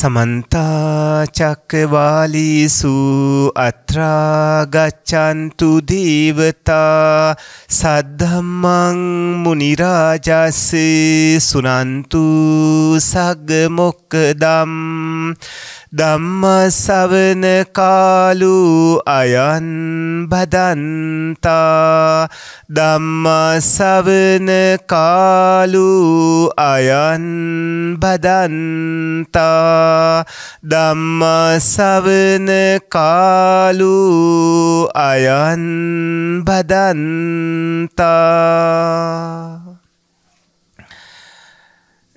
සමන්තාචක්කවාලීසු අත්‍රාගච්චන්තු දේවතා සද්ධම්මං මුනිරාජස්ස සුනන්තු සගමොක්කදම් ධම්ම සවන කාලු අයන් බදන්තා ධම්ම සවන කාලු අයන් බදන්තා ධම්ම සවන කාලු අයන් බදන්තා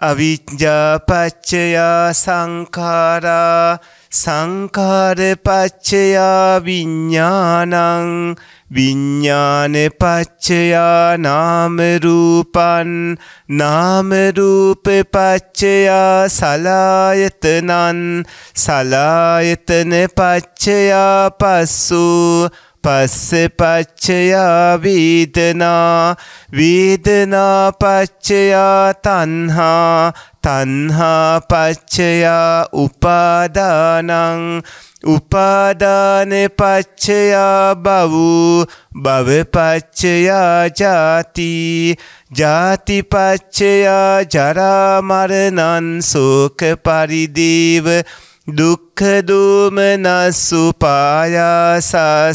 අවිද්‍යාපච්චයා සංකාරා සංකාරපච්චයා විඤ්ඥානං විඤ්ඥානපච්චයා නාමරූපන් නාමරූපපච්චයා සලායතනන් සලායතනපච්චයා පස්සූ පස්ස පච්චයා වීදනා වීදනා පච්චයා තණ්හා තණ්හා පච්චයා උපාදානං උපාදාන පච්චයා බව භව පච්චයා ජාති ජාති පච්චයා ජරා මරණං ශෝක පරිදේව දුක්කදූමනස්සුපායාසා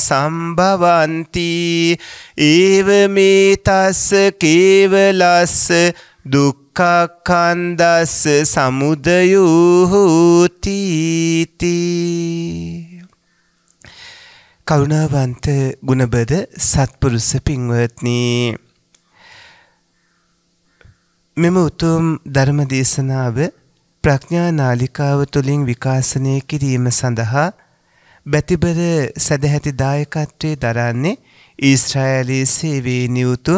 සම්භවන්ති ඒවමේතස්ස කේවලස්ස දුක්කකන්දස්ස සමුදයුහුතීති කරුණාවන්ත ගුණබද සත්පුරුස පින්වත්නී මෙම උතුම් ධර්ම දේශනාව ප්‍රඥා නාලිකාව තුළින් විකාශනය කිරීම සඳහා බැතිබර සැදැහැති දායකත්වයේ දරන්නේ ඊස්රායලයේ සේවේ නියුතු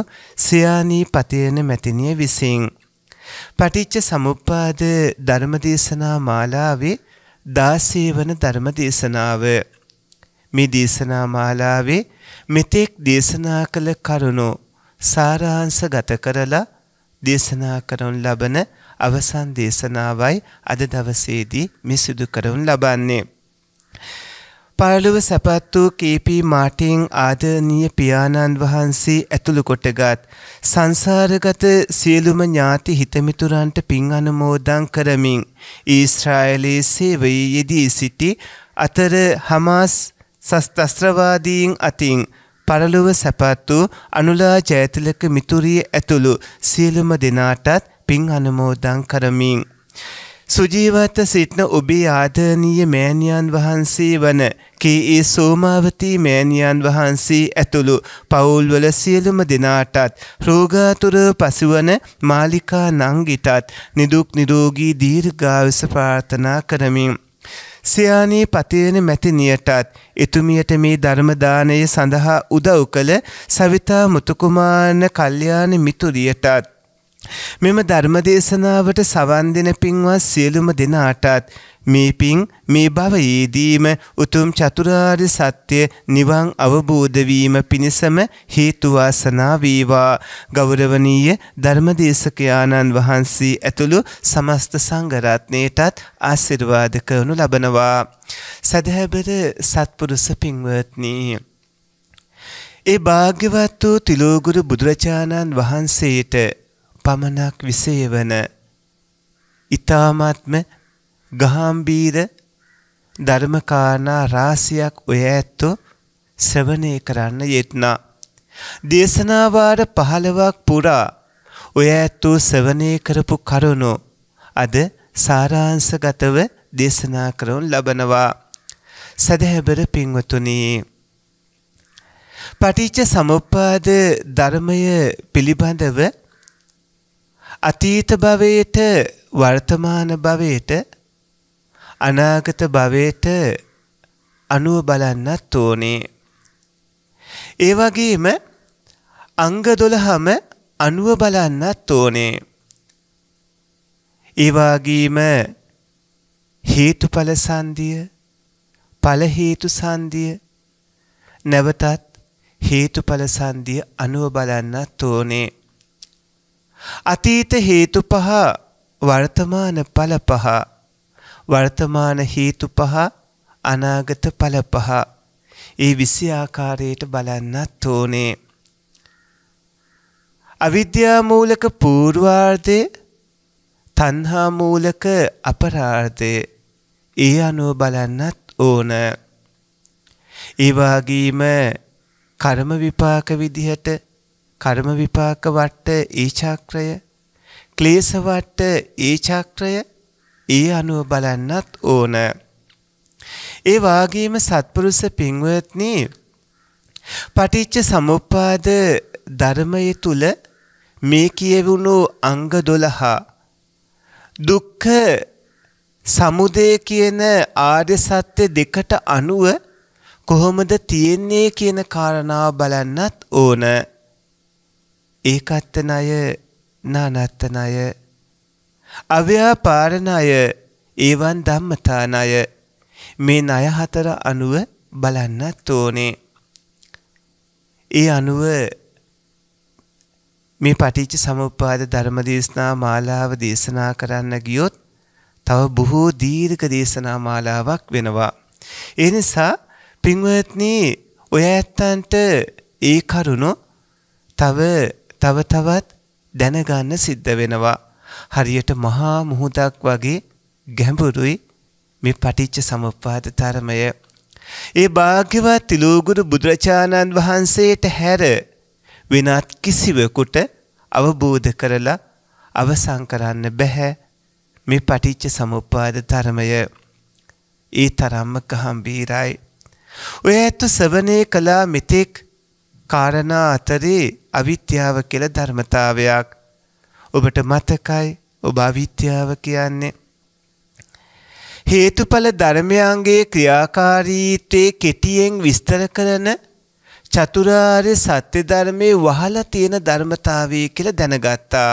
සයානී පතියන මැතිනිය විසින්. පටිච්ච සමුප්පාද ධර්මදේශනා මාලාවේ දාසේවන ධර්මදේශනාව. මේ දේශනා මාලාවේ මෙතෙක් දේශනා කළ කරුණු සාරාංශ ගත කරලා දේශනා කරනු ලබන අවසන් දේශනාවයි අද දවසේදී මේ සිදු කරනු ලබන්නේ. පරලොව සැපත් වූ කේපී මාටින් ආදරණීය පියාණන් වහන්සේ ඇතුළු කොටගත් සංසාරගත සියලුම ඥාති හිතමිතුරන්ට පින් අනුමෝදන් කරමින් ඊශ්‍රායලයේ සේවයේ යෙදී සිටි අතර හමාස් සස්තස්ත්‍රවාදීන් අතින් පරලොව සැපත් වූ අනුලා ජයතිලක මිතුරිය ඇතුළු සියලුම දෙනාටත් පින් අනුමෝදන් කරමින්. සුජීවත සිටින ඔබේ ආදරණීය මෑණියන් වහන්සේ වන කේ.ඒ. සෝමාවතී මෑණියන් වහන්සේ ඇතුළු පවුල්වල සියලුම දෙනාටත් රෝගාතුර පසුවන මාලිකා නංගිටත් නිදුක් නිරෝගී දීර්ඝායුෂ ප්‍රාර්ථනා කරමින් සයානී පතිවෙන මැතිනියටත් එතුමියට මේ ධර්මදානය සඳහා උදව් කළ සවිතා මුතුකුමාන කල්්‍යාන මිතුරියටත් මෙම ධර්මදේශනාවට සවන් දෙන පින්වත් සියලුම දෙනාටත් මේ පින් මේ භවයේදීම උතුම් චතුරාර්ය සත්‍ය නිවන් අවබෝධ වීම පිණිසම හේතු වාසනා වේවා ගෞරවනීය ධර්මදේශකයාණන් වහන්සේ ඇතුළු සමස්ත සංඝ රත්නයටත් ආශිර්වාද කරනු ලබනවා සදහැබර සත්පුරුෂ පින්වත්නි ඒ භාග්‍යවත් වූ තිලෝගුරු බුදුරජාණන් වහන්සේට පමණක් විසේවන ඊ타මාත්ම ගාම්භීර ධර්මකාරණා රාසියක් ඔය ඇත්තෝ ශ්‍රවණය කරන්න යෙත්නා. දේශනාවාර 15ක් පුරා ඔය ඇත්තෝ ශ්‍රවණය කරපු කරුණු අද සාරාංශගතව දේශනා කරන ලබනවා. සදහැබර පින්වතුනි පටිච්ච සමුප්පාද ධර්මය පිළිබඳව අතීත භවයට වර්තමාන භවයට අනාගත භවයට අනුව බලන්නත් ඕනේ. ඒ වගේම අංග දොළහම අනුව බලන්නත් ඕනේ. ඒවාගේම හේතුඵල සන්දිය ඵල හේතු සන්දිය නැවතත් හේතුඵල සන්දිය අනුව බලන්නත් ඕනේ. අතීත හේතු පහ වර්තමාන පල පහ වර්තමාන හේතු පහ අනාගත පල පහ ඒ විසි ආකාරයට බලන්නත් ඕනේ. අවිද්‍යාමූලක පූර්වාර්ධය තන්හාමූලක අපරාර්ධය ඒ අනුව බලන්නත් ඕන. ඒවාගේම කර්ම විපාක විදිහට කර්ම විපාක වට ඒ චක්‍රය ක්ලේශ වට ඒ චක්‍රය ඒ අනුව බලන්නත් ඕන. ඒ වාගේම සත්පුරුෂ පින්වත්නි පටිච්ච සමුප්පාද ධර්මයේ තුල මේ කියවුණු අංග 12 දුක්ඛ සමුදය කියන ආර්ය සත්‍ය දෙකට අනුව කොහොමද තියෙන්නේ කියන කාරණාව බලන්නත් ඕන. ඒකත්තනය නානත්තනය අව්‍යාපාරණය ඒවන් ධම්මතානය මේ ණය හතර අනුව බලන්නත් ඕනේ. ඒ අනුව මේ පටිච්ච සමුප්පාද ධර්ම දේශනා මාලාව දේශනා කරන්න ගියොත් තව බොහෝ දීර්ඝ දේශනා මාලාවක් වෙනවා. ඒ නිසා පින්වත්නි ඔය ඇත්තන්ට ඒ කරුණු තව තව තවත් දැනගන්න සිද්ධ වෙනවා. හරියට මහා මුහුදක් වගේ ගැඹුරුයි මේ පටිච්ච සමුප්පාද ධර්මය. ඒ භාග්‍යවත් තිලෝගුරු බුදුරජාණන් වහන්සේට හැර වෙනත් කිසිවෙකුට අවබෝධ කරලා අවසන් කරන්න බැහැ මේ පටිච්ච සමුප්පාද ධර්මය. ඒ තරම්ම ගහම්බීරයි. ඔය ඇත්තු සවනය කළා මෙතෙක් කාරණා අතරේ අවිද්‍යාව කියලා ධර්මතාවයක් ඔබට මතකයි ඔබ අවිද්‍යාව කියන්නේ හේතුඵල ධර්මයන්ගේ ක්‍රියාකාරීත්වයේ කෙටියෙන් විස්තර කරන චතුරාර්ය සත්‍ය ධර්මයේ වහලා තියෙන ධර්මතාවය කියලා දැනගත්තා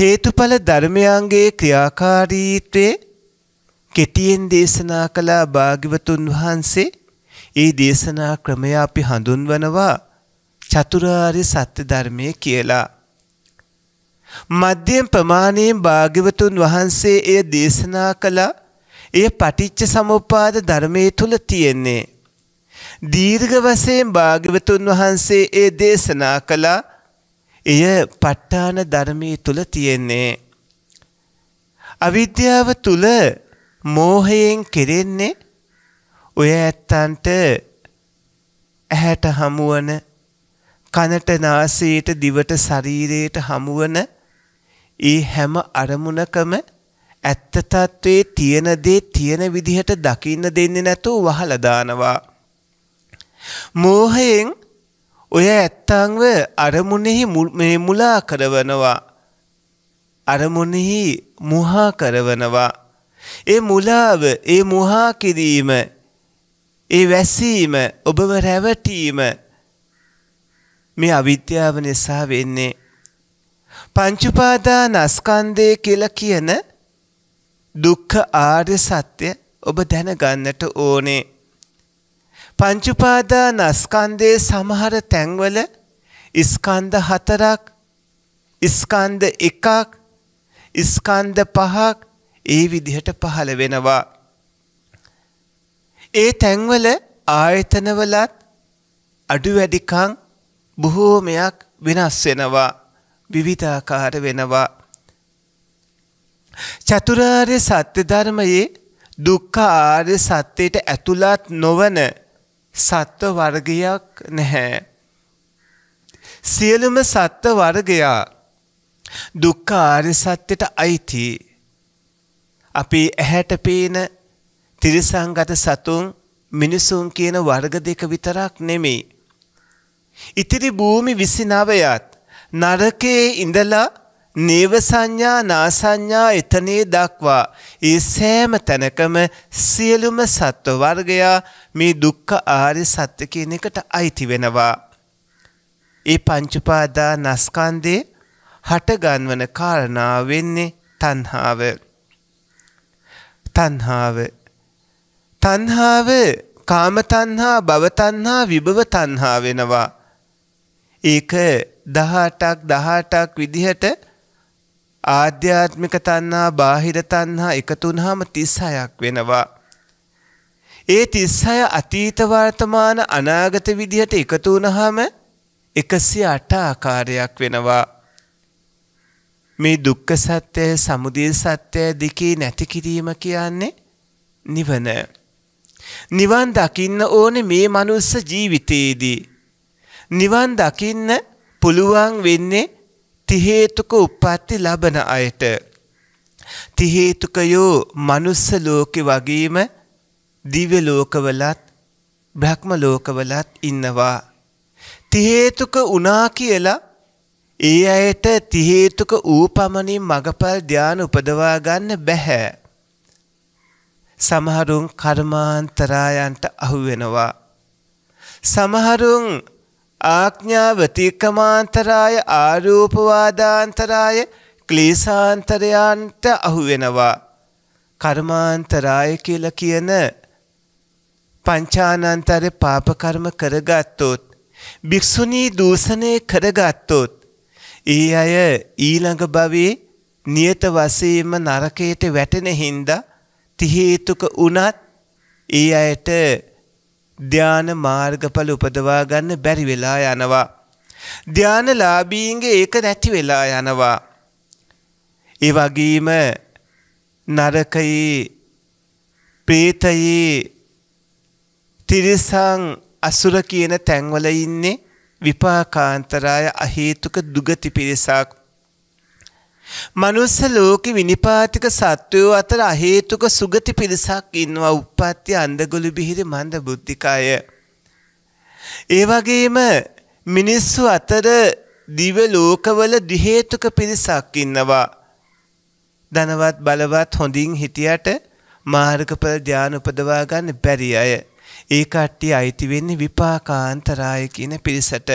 හේතුඵල ධර්මයන්ගේ ක්‍රියාකාරීත්වයේ කෙටියෙන් දේශනා කළ භාග්‍යවතුන් වහන්සේ ඒ දේශනා ක්‍රමය අපි හඳුන්වනවා චතුරාර්ය සත්‍ය ධර්මය කියලා. මධ්‍යම ප්‍රමාණයෙන් භාග්‍යවතුන් වහන්සේ එය දේශනා කළා. එය පටිච්ච සමුප්පාද ධර්මයේ තුල තියෙන්නේ. දීර්ඝ වශයෙන් භාග්‍යවතුන් වහන්සේ ඒ දේශනා කළා. එය ප ဋ ාණ ධර්මයේ තුල තියෙන්නේ. අවිද්‍යාව තුල මෝහයෙන් කෙරෙන්නේ ඔය ඇත්තන්ට ඇහැට හමුවන කනට නාසයට දිවට ශරීරයට හමුවන ඒ හැම අරමුණකම ඇත්ත తත්වයේ තියෙන දේ තියෙන විදිහට දකින්න දෙන්නේ නැතුව වහලා දානවා. මෝහයෙන් ඔය ඇත්තන්ව අරමුණෙහි මේ මුලා කරවනවා. අරමුණෙහි මුහා කරවනවා. ඒ මුලාව, ඒ මුහා කිරීම ඒ වැසීම ඔබව රැවටීම මේ අවිද්‍යාව නිසා වෙන්නේ. පංචුපාදාන අස්කන්දය කියල කියන දුක්ඛ ආර්ය සත්‍ය ඔබ දැනගන්නට ඕනේ. පංචුපාදාන අස්කන්දයේ සමහර තැන්වල ස්කන්ධ හතරක් ස්කන්ධ එකක් ස්කන්ධ පහක් ඒ විදිහට පහළ වෙනවා. ඒ තැන්වල ආයතනවලත් අඩු වැඩිකං බොහෝමයක් වෙනස් වෙනවා විවිධාකාර වෙනවා. චතුරාර්ය සත්‍ය ධර්මයේ දුක්ඛ ආර්ය සත්‍යයට ඇතුළත් නොවන සත්ව වර්ගයක් නැහැ. සියලුම සත්ව වර්ගයා දුක්ඛ ආර්ය සත්‍යයට අයිති. අපේ ඇහැට පේන තිරිසංගත සතුන් මිනිසුන් කියන වර්ග දෙක විතරක් නෙමෙයි. ඉතිරි භූමි 29ත් නරකයේ ඉඳලා නේව සංඥා නාසඤ්ඤා එතනේ දක්වා ඒ සෑම තැනකම සියලුම සත්ව වර්ගයා මේ දුක්ඛ ආර්ය සත්‍ය කියන එකට අයිති වෙනවා. ඒ පංචපාදා නස්කන්දේ හටගන්වන කාරණා වෙන්නේ තණ්හාව. තණ්හාව තණ්හාව කාම තණ්හා භව තණ්හා විභව තණ්හා වෙනවා. ඒක 18ක් 18ක් විදිහට ආධ්‍යාත්මික තණ්හා බාහිර තණ්හා එකතු වුනහම 36ක් වෙනවා. ඒ 36 අතීත වර්තමාන අනාගත විදිහට එකතු වුනහම 108 ආකාරයක් වෙනවා. මේ දුක්ඛ සත්‍යය, සමුදය සත්‍යය දෙකේ නැති කිරීම කියන්නේ නිවන. නිවන් දකින්න ඕනේ මේ මනුස්ස ජීවිතයේදී. නිවන් දකින්න පුළුවන් වෙන්නේ තිහේතුක උප්පත්ති ලබන අයට. තිහේතුකයෝ මනුස්ස ලෝකෙ වගේම දිව්‍ය ලෝකවලත් බ්‍රහ්ම ලෝකවලත් ඉන්නවා. තිහේතුක වුණා කියලා ඒ අයට තිහේතුක ඌපමණින් මගපල් ධ්‍යාන උපදවා ගන්න බැහැ. සමහරුන් කර්මාන්තරායන්ට අහු වෙනවා. සමහරුන් ආඥාව තිකමාන්තරාය ආරූපවාදාන්තරාය ක්ලේශාන්තරයන්ට අහු වෙනවා. කර්මාන්තරාය කියලා කියන පංචානන්තර පාපකර්ම කරගත්තොත් භික්‍ෂුණී දූෂණය කරගත්තොත් ඒ අය ඊළඟ භවයේ නියත වසීම නරකයට වැටෙන හින්දා අත්ති හේතුක වුණත් ඒ අයට ධ්‍යාන මාර්ගඵල උපදවා ගන්න බැරි වෙලා යනවා. ධ්‍යානලාභීන්ගේ ඒක නැති වෙලා යනවා. ඒ වගේම නරකයේ ප්‍රේතයේ තිරිසං අසුර කියන තැන්වල ඉන්නේ විපාකාන්තරාය අහේතුක දුගති පිරිසක්. මනුස්ස ලෝකෙ විනිපාතික සත්වයෝ අතර අහේතුක සුගති පිරිසක් ඉන්නවා උප්පත්ති අන්දගොළු බිහිරි මන්ද බුද්ධිකාය. ඒ වගේම මිනිස්සු අතර දිව ලෝකවල දිහේතුක පිරිසක් ඉන්නවා. ධනවත් බලවත් හොඳින් හිටියට මාර්ගඵල ධ්‍යාන උපදවා ගන්න බැරි අය. ඒ කට්ටිය අයිති වෙන්නේ විපාකාන්තරාය කියන පිරිසට.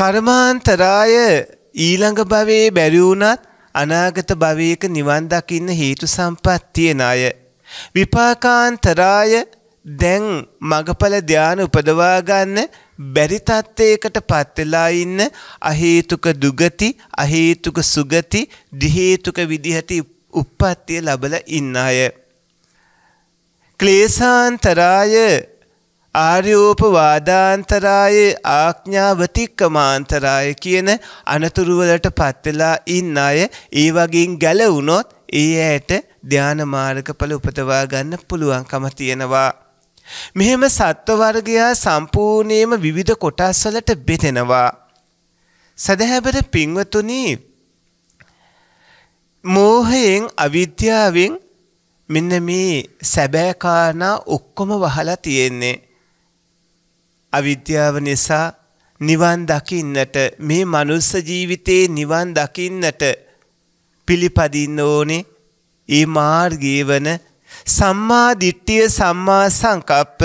කර්මාන්තරාය ඊළඟ භවයේ බැරි වුණත් අනාගත භවයක නිවන් දකින්න හේතු සම්පත් තියෙන අය විපාකාන්තරාය දැන් මගඵල ධානය උපදවා ගන්න බැරි තත්ත්වයකටපත් වෙලා ඉන්න අහේතුක දුගති අහේතුක සුගති දිහේතුක විදිහට උප්පත්තිය ලැබලා ඉන්න අය ක්ලේශාන්තරාය ආර්යෝපවාදාන්තරායේ ආඥාවතික්කමාන්තරාය කියන අනතුරුවලට පත්වෙලා ඉන්න අය ඒ වගේන් ගැලවුණොත් ඒ ඇයට ධ්‍යාන මාර්ගඵල උපදවා ගන්න පුළුවන්කම තියෙනවා. මෙහෙම සත්ව වර්ගයා සම්පූර්ණයෙන්ම විවිධ කොටස්වලට බෙදෙනවා. සදහැබර පින්වතුනි මෝහයෙන් අවිද්‍යාවෙන් මෙන්න මේ සැබෑකාරණා ඔක්කොම වහලා තියෙන්නේ. අවිද්‍යාව නිසා නිවන් දකින්නට මේ මනුස්ස ජීවිතේ නිවන් දකින්නට පිළිපදින්න ඕනේ ඒ මාර්ගයේ වන සම්මා දිට්ඨිය සම්මා සංකප්ප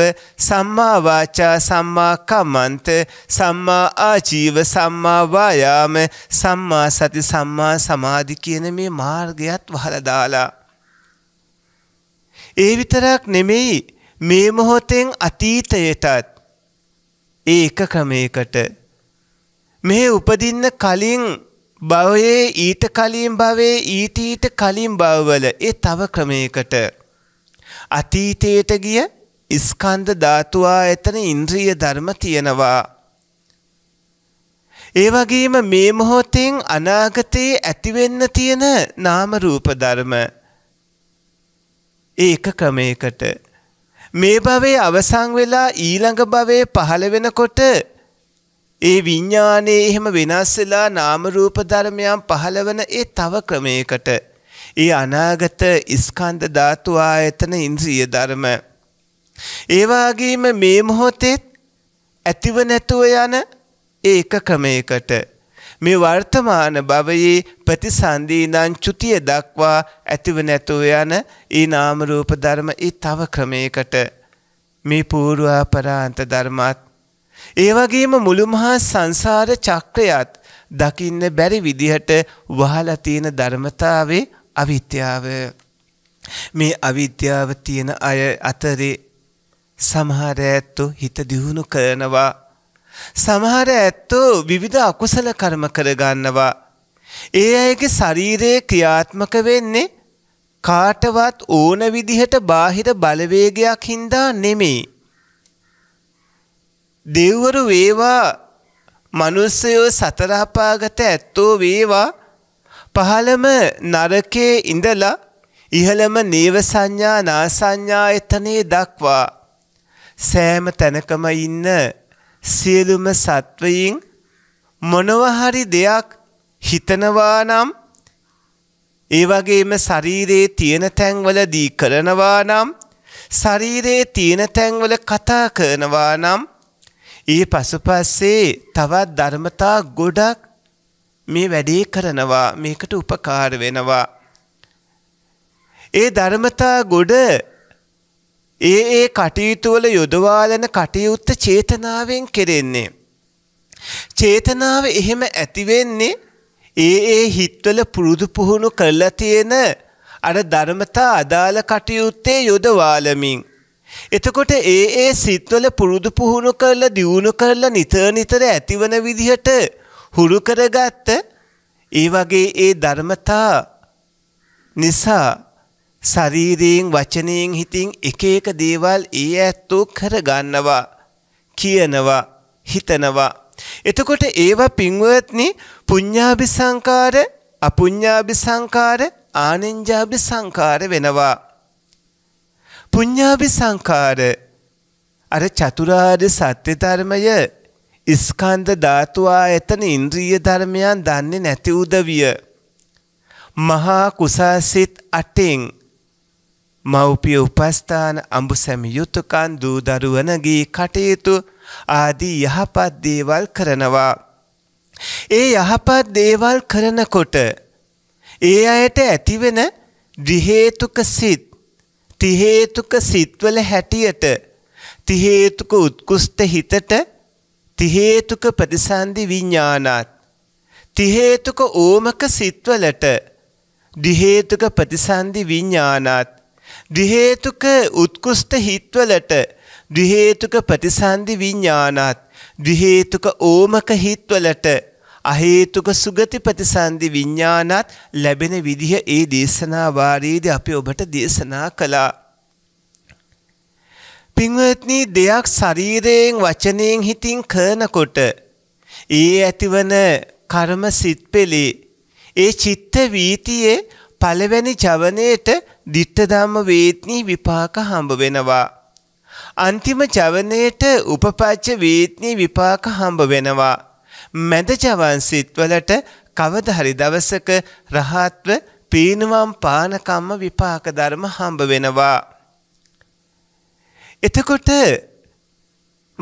සම්මා වාචා සම්මා කම්මන්ත සම්මා ආජීව සම්මා වායාම සම්මා සති සම්මා සමාධි කියන මේ මාර්ගයත් වහලා දාලා ඒ විතරක් නෙමෙයි මේ මොහොතෙන් අතීතයටත් ඒ එක ක්‍රමයකට මේ උපදින්න කලින් භවයේ ඊට කලින් භවයේ ඊට ඊට කලින් භවවල ඒ තව ක්‍රමයකට අතීතයට ගිය ස්කන්ධ ධාතු ආයතන ඉන්ද්‍රිය ධර්ම තියෙනවා ඒ වගේම මේ මොහොතෙන් අනාගතයේ ඇතිවෙන්න තියෙන නාම රූප ධර්ම ඒක ක්‍රමයකට මේ භවයේ අවසන් වෙලා ඊළඟ භවයේ පහළ වෙනකොට ඒ විඤ්ඥානයේ එහෙම වෙනස් වෙලා නාමරූප ධර්මයන් පහළවන ඒ තව ක්‍රමයකට. ඒ අනාගත ඉස්කන්ධ ධාතු ආයතන ඉන්ද්‍රිය ධර්ම. ඒවාගේම මේ මොහොතෙත් ඇතිව නැතුව යන ඒක ක්‍රමයකට. මේ වර්තමාන භවයේ ප්‍රතිසන්දීනං චුතිය දක්වා ඇතිව නැතෝ යන ඒ නාම රූප ධර්ම ඒ තව ක්‍රමයකට මේ පූර්වාපරාන්ත ධර්මත් ඒ වගේම මුළු මහා සංසාර චක්‍රයත් දකින්න බැරි විදිහට වහලා තියෙන ධර්මතාවේ අවිද්‍යාව මේ අවිද්‍යාව තියෙන අය අතරේ සමහර ඇත්තෝ හිත දියුණු කරනවා සමහර ඇත්තෝ විවිධ අකුසල කර්ම කරගන්නවා. ඒ අයගේ ශරීරයේ ක්‍රියාත්මක වෙන්නේ කාටවත් ඕන විදිහට බාහිර බලවේගයක් හින්දා නෙමෙයි. දෙව්වරු වේවා මනුස්සයෝ සතරහපාගත ඇත්තෝ වේවා පහළම නරකේ ඉඳලා ඉහළම නේව සංඥා නාසංඥා එතනේ දක්වා සෑම තැනකම ඉන්න සියලුම සත්වයින් මොනවහරි දෙයක් හිතනවා නම් ඒ වගේම ශරීරයේ තියෙන තැන්වල දී කරනවා නම් ශරීරයේ තියෙන තැන්වල කතා කරනවා නම් ඒ පසුපස්සේ තවත් ධර්මතා ගොඩක් මේ වැඩේ කරනවා මේකට උපකාර වෙනවා. ඒ ධර්මතා ගොඩ ඒ ඒ කටයුතුවල යොදවාලන කටයුත්ත චේතනාවෙන් කෙරෙන්නේ. චේතනාව එහෙම ඇතිවෙන්නේ ඒ ඒ හිත්වල පුරුදු පුහුණු කරලා තියෙන අර ධර්මතා අදාළ කටයුත්තේ යොදවාලමින්. එතකොට ඒ ඒ සිත්වල පුරුදු පුහුණු කරලා දියුණු කරලා නිතර නිතර ඇතිවන විදිහට හුරු කරගත්ත ඒ වගේ ඒ ධර්මතා නිසා ශරීරයෙන් වචනයෙන් හිතින් එක එක දේවල් ඒ ඇත්තෝ කරගන්නවා කියනවා හිතනවා එතකොට ඒවා පින්වත්නි පුඤ්ඤාභි සංකාර අපුඤ්ඤාභි සංකාර ආනෙන්ජාභි සංකාර වෙනවා පුඤ්ඤාභි සංකාර අර චතුරාර්ය සත්‍ය ධර්මය ස්කන්ධ ධාතු ආයතන ඉන්ද්‍රිය ධර්මයන් දන්නේ නැති උදවිය මහා කුසාසිත අටෙන් මව්පිය උපස්ථාන අඹුසැමි යුතුයකන් දූ දරුවනගේ කටයුතු ආදී යහපත් දේවල් කරනවා. ඒ යහපත් දේවල් කරනකොට ඒ අයට ඇතිවෙන දිහේතුක සිත් තිහේතුක සිත්වල හැටියට තිහේතුක උත්කුෂ්ඨ හිතට තිහේතුක ප්‍රතිසන්දි විඥානත් තිහේතුක ඕමක සිත්වලට දිහේතුක ප්‍රතිසන්දි විඥානත් ද්විහේතුක උත්කෘෂ්ඨ හිත්වලට ද්විහේතුක ප්‍රතිසන්දි විඥානත් ද්විහේතුක ඕමක හිත්වලට අහේතුක සුගති ප්‍රතිසන්දි විඥානත් ලැබෙන විදිහ ඒ දේශනා වාරයේදී අපි ඔබට දේශනා කළා. පින්වත්නි දෙයක් ශරීරයෙන් වචනයෙන් හිතින් කරනකොට ඒ ඇතිවන කර්ම සිත් පෙළේ ඒ චිත්ත වීතියේ පළවැනි ජවනයේට දිට්ඨධම්ම වේත්නී විපාක හම්බ වෙනවා. අන්තිම ජවනයේට උපපච්ච වේත්නී විපාක හම්බ වෙනවා. මැද ජවන් සිත්වලට කවද හරි දවසක රහත්ව පීනුවම් පානකම්ම විපාක ධර්ම හම්බ වෙනවා. එතකොට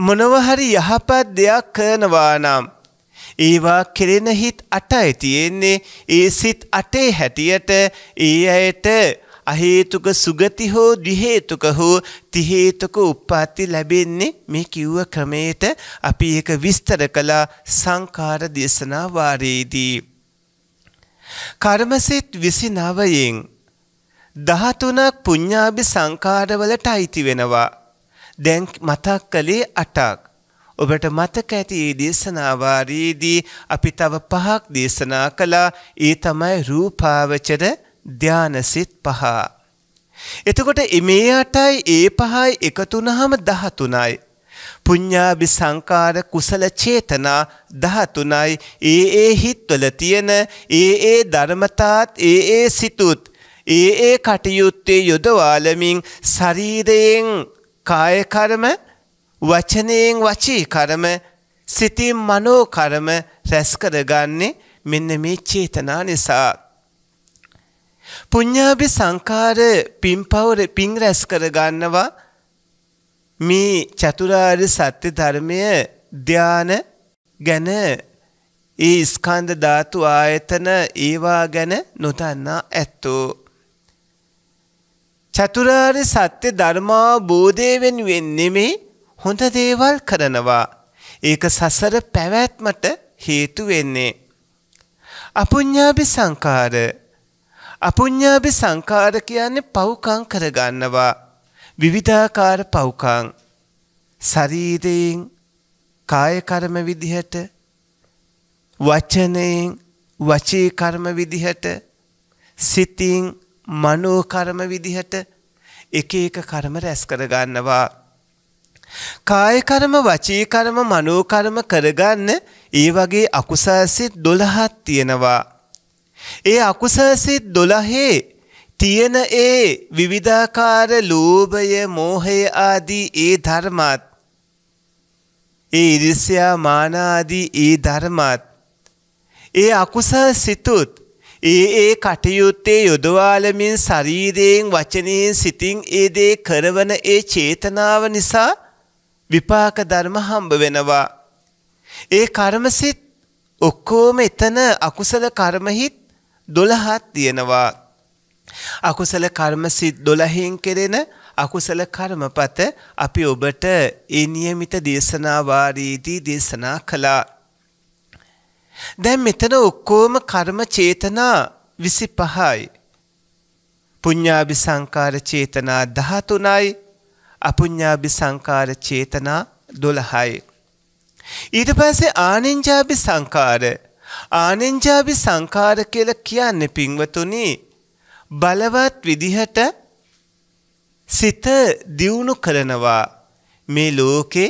මොනව හරි යහපත් දෙයක් කරනවා නම් ඒවා කෙරෙන හිත් අටයි තියෙන්නේ ඒ සිත් අටේ හැටියට ඒ අයට අහේතුක සුගති හෝ දිහේතුක හෝ තිහේතුක උප්පත්ති ලැබෙන්නේ මේ කිව්ව ක්‍රමයට අපි ඒක විස්තර කළා සංකාර දේශනා වාරයේදී. කර්මසිට 29න් 13ක් පුඤ්ඤාභි සංකාරවලට අයිති වෙනවා. දැන් මතක් කළේ 8ක්. ඔබට මතක ඇති ඒ දේශනාවාරයේදී අපි තව පහක් දේශනා කළා ඒ තමයි රූපාවචර ධාන සිත් පහ. එතකොට මේ අටයි ඒ පහයි එකතු වුනහම 13යි. පුඤ්ඤාභි සංකාර කුසල චේතනා 13යි. ඒ ඒ හිත්වල තියෙන ඒ ඒ ධර්මතාත් ඒ ඒ සිතුත් ඒ ඒ කටයුත්තේ යොදවාලමින් ශරීරයෙන් කාය කර්ම වචනයෙන් වචී කර්ම සිතින් මනෝ කර්ම රැස් කරගන්නේ මෙන්න මේ චේතනා නිසා පුඤ්ඤාභි සංඛාර පින්පවර පින් රැස් කර ගන්නවා මේ චතුරාර්ය සත්‍ය ධර්මය ධාන ගැන ඒ ස්කන්ධ ධාතු ආයතන ඒවා ගැන නොදන්නා ඇත්තෝ චතුරාර්ය සත්‍ය ධර්මා බෝධේ වෙනුවෙන් නෙමේ හොඳ දේවල් කරනවා ඒක සසර පැවැත්මට හේතු වෙන්නේ අපුඤ්ඤාභි සංඛාරා අපුඤ්ඤාභි සංඛාර කියන්නේ පව්කම් කරගන්නවා. විවිධාකාර පව්කම්. ශරීරයෙන් කාය කර්ම විදිහට වචනයෙන් වචී කර්ම විදිහට සිතින් මනෝ කර්ම විදිහට එක එක කර්ම රැස් කරගන්නවා. කාය කර්ම වචී කර්ම මනෝ කර්ම කරගන්න ඒ වගේ අකුසල් සිත් 12ක් තියෙනවා. ඒ අකුසල් සිත් 12 තියෙන ඒ විවිධාකාර ලෝභය, මෝහය ආදී ඒ ධර්මات ඒ ඉරිසියා මාන ආදී ඒ ධර්මات ඒ අකුසල් සිතුත් ඒ ඒ කටයුත්තේ යොදවාලමින් ශරීරයෙන් වචනයෙන් සිතින් ඒ දේ කරවන ඒ චේතනාව නිසා විපාක ධර්ම හම්බ වෙනවා. ඒ කර්මසිත් ඔක්කෝම එතන අකුසල කර්මහිත් දොළහත් තියෙනවා. අකුසල කර්ම සිත් දොළහෙන් කෙරෙන අකුසල කර්මපත අපි ඔබට ඒ නියමිත දේශනාවාරීදී දේශනා කළා. දැන් මෙතන ඔක්කෝම කර්ම චේතනා විසි පහයි. පුඤ්ඥාබි සංකාර චේතනා දහතුනයි අපුඤ්ඥාබි සංකාර චේතනා දොළහයි. ඊට පස්සේ ආනෙන්ජාබි සංකාර ආනෙන්ජාබි සංකාර කියලා කියන්නේ පින්වතුනි බලවත් විදිහට සිත දියුණු කරනවා මේ ලෝකේ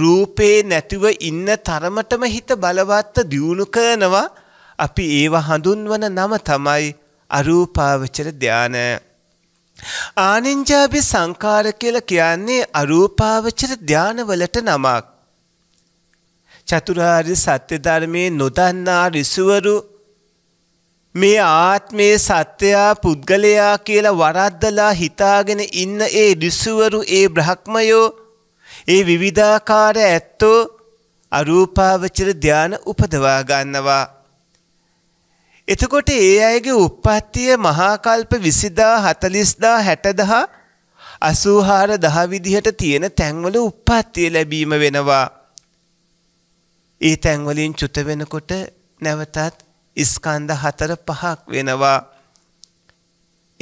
රූපේ නැතිව ඉන්න තරමටම හිත බලවත්ව දියුණු කරනවා අපි ඒව හඳුන්වන නම තමයි අරූපාවචර ධානය ආනිංජාභි සංකාර කියලා කියන්නේ අරූපාවචර ධානවලට නමක්. චතුරාර්ය සත්‍ය ධර්මයේ නොදන්නා රිසුවරු මේ ආත්මයේ සත්‍යයා පුද්ගලයා කියලා වරද්දලා හිතාගෙන ඉන්න ඒ රිසුවරු ඒ බ්‍රහ්මයෝ ඒ විවිධාකාර ඇත්තෝ අරූපාවචර ධාන උපදවා ගන්නවා. එතකොට ඒ අයගේ උප්පත්තිය මහාකල්ප 20000 40000 60000 අසූහාර දහ විදිහට තියෙන තැන්වල උප්පත්තිය ලැබීම වෙනවා. ඒ තැන්වලින් චුත වෙනකොට නැවතත් ස්කන්ධ හතර පහක් වෙනවා.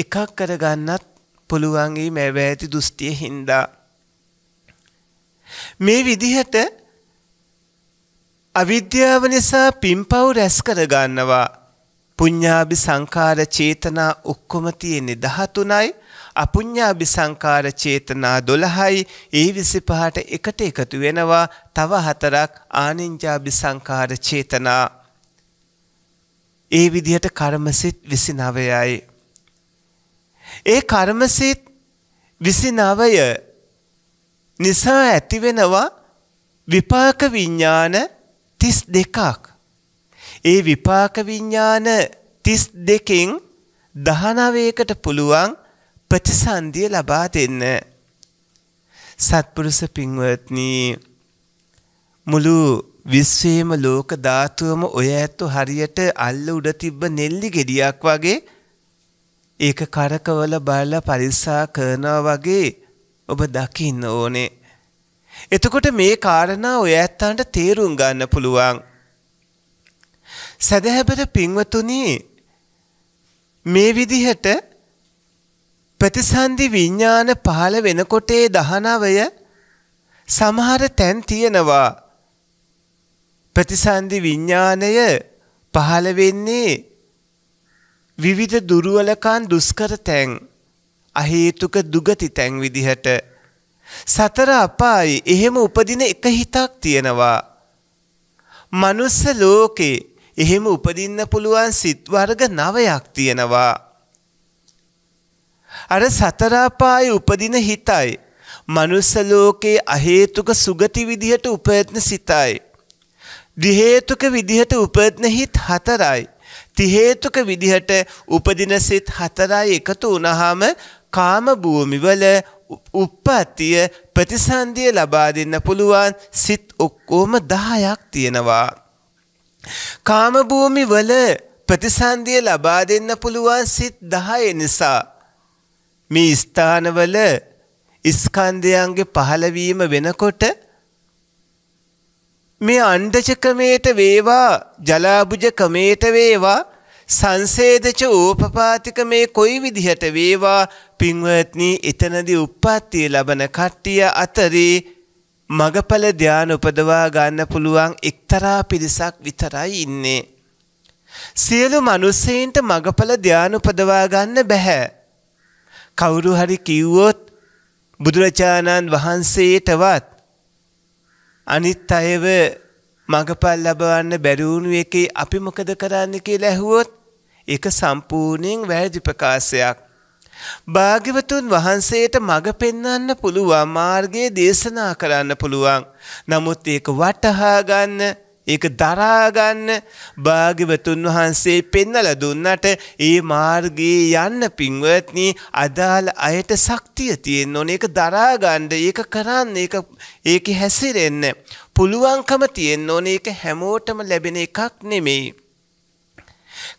එකක් කරගන්නත් පුළුවන්ගේ මැවෑති දෘෂ්ටිය හින්දා. මේ විදිහට අවිද්‍යාව නිසා පින්පව් රැස් කරගන්නවා. පුඤ්ඤාභි සංඛාර චේතනා ඔක්කොම තියෙන්නේ 13යි අපුඤ්ඤාභි සංකාර චේතනා 12යි ඒ 25ට එකට එකතු වෙනවා තව හතරක් ආනිඤ්ඤාභි සංකාර චේතනා ඒ විදිහට කර්මසිත 29යි ඒ කර්මසිත 29 නිසා ඇතිවෙනවා විපාක විඥාන 32ක් ඒ විපාක විඥාන 32කින් 19කට පුළුවන් ප්‍රතිසන්දිය ලබා දෙන්න. සත්පුරුස පින්වත්නී මුළු විශ්වේම ලෝක ධාතුවම ඔය ඇත්තු හරියට අල්ල උඩ තිබ්බ නෙල්ලි ගෙඩියක් වගේ ඒක කරකවල බලලා පරිස්සා කරනවා වගේ ඔබ දකින්න ඕනේ. එතකොට මේ කාරණා ඔය ඇත්තන්ට තේරුම් ගන්න පුළුවන්. සැදැහැබට පින්වතුනි මේ විදිහට ප්‍රතිසන්දි විඤ්ඤාන පහළ වෙනකොටේ 19 සමහර තැන් තියෙනවා. ප්‍රතිසන්දි විඤ්ඤාණය පහළ වෙන්නේ විවිධ දුර්වලකම් දුෂ්කර තැන් අහේතුක දුගති තැන් විදිහට සතර අපායි එහෙම උපදින එක හිතක් තියෙනවා. මනුස්ස ලෝකේ එහෙම උපදින්න පුළුවන් සිත් වර්ග 9ක් තියෙනවා. අර සතරාපාය උපදින හිතයි. මනුස්ස ලෝකයේ අහේතුක සුගති විදිහට උපයත්න සිතයි. දිහේතුක විදිහට උපයත්න හිත් හතරයි. තිහේතුක විදිහට උපදින සිත් හතරයි එකතු වුණාම කාම භූමිවල උප්පත්තිය ප්‍රතිසන්දිය ලබා දෙන්න පුළුවන් සිත් ඔක්කොම 10ක් තියෙනවා. කාම භූමිවල ප්‍රතිසන්දිය ලබා දෙන්න පුළුවන් සිත් 10 නිසා මේ ස්ථානවල ස්කන්ධයන්ගේ පහළවීම වෙනකොට මේ අණ්ඩජ ක්‍රමයට වේවා ජලාබුජ ක්‍රමයට වේවා සංසේදච ඕපපාතික මේ කොයි විදිහට වේවා පින්වත්නි එතනදී උප්පත්තිය ලබන කට්ටිය අතරේ මගඵල ධාන උපදවා ගන්න පුළුවන් එක්තරා පිරිසක් විතරයි ඉන්නේ. සියලු මිනිසෙයින්ට මගඵල ධාන උපදවා ගන්න බෑ. කවුරු හරි කිව්වොත් බුදුරජාණන් වහන්සේටවත් අනිත් අයව මඟපල් ලබවන්න බැරිවුණු එකේ අපි මොකද කරන්න කියලා ඇහුවොත් ඒක සම්පූර්ණයෙන් වැරදි ප්‍රකාශයක්. භාග්‍යවතුන් වහන්සේට මඟ පෙන්වන්න පුළුවන් මාර්ගයේ දේශනා කරන්න පුළුවන්. නමුත් ඒක වටහා ගන්න ඒක දරාගන්න භාග්‍යවතුන් වහන්සේ පෙන්නලා දුන්නට ඒ මාර්ගයේ යන්න පින්වත්නි අදාළ අයට ශක්තිය තියෙන්න ඕනේ ඒක දරාගන්න ඒක කරන්න ඒක ඒකේ හැසිරෙන්න පුළුවන්කම තියෙන්න ඕනේ ඒක හැමෝටම ලැබෙන එකක් නෙමෙයි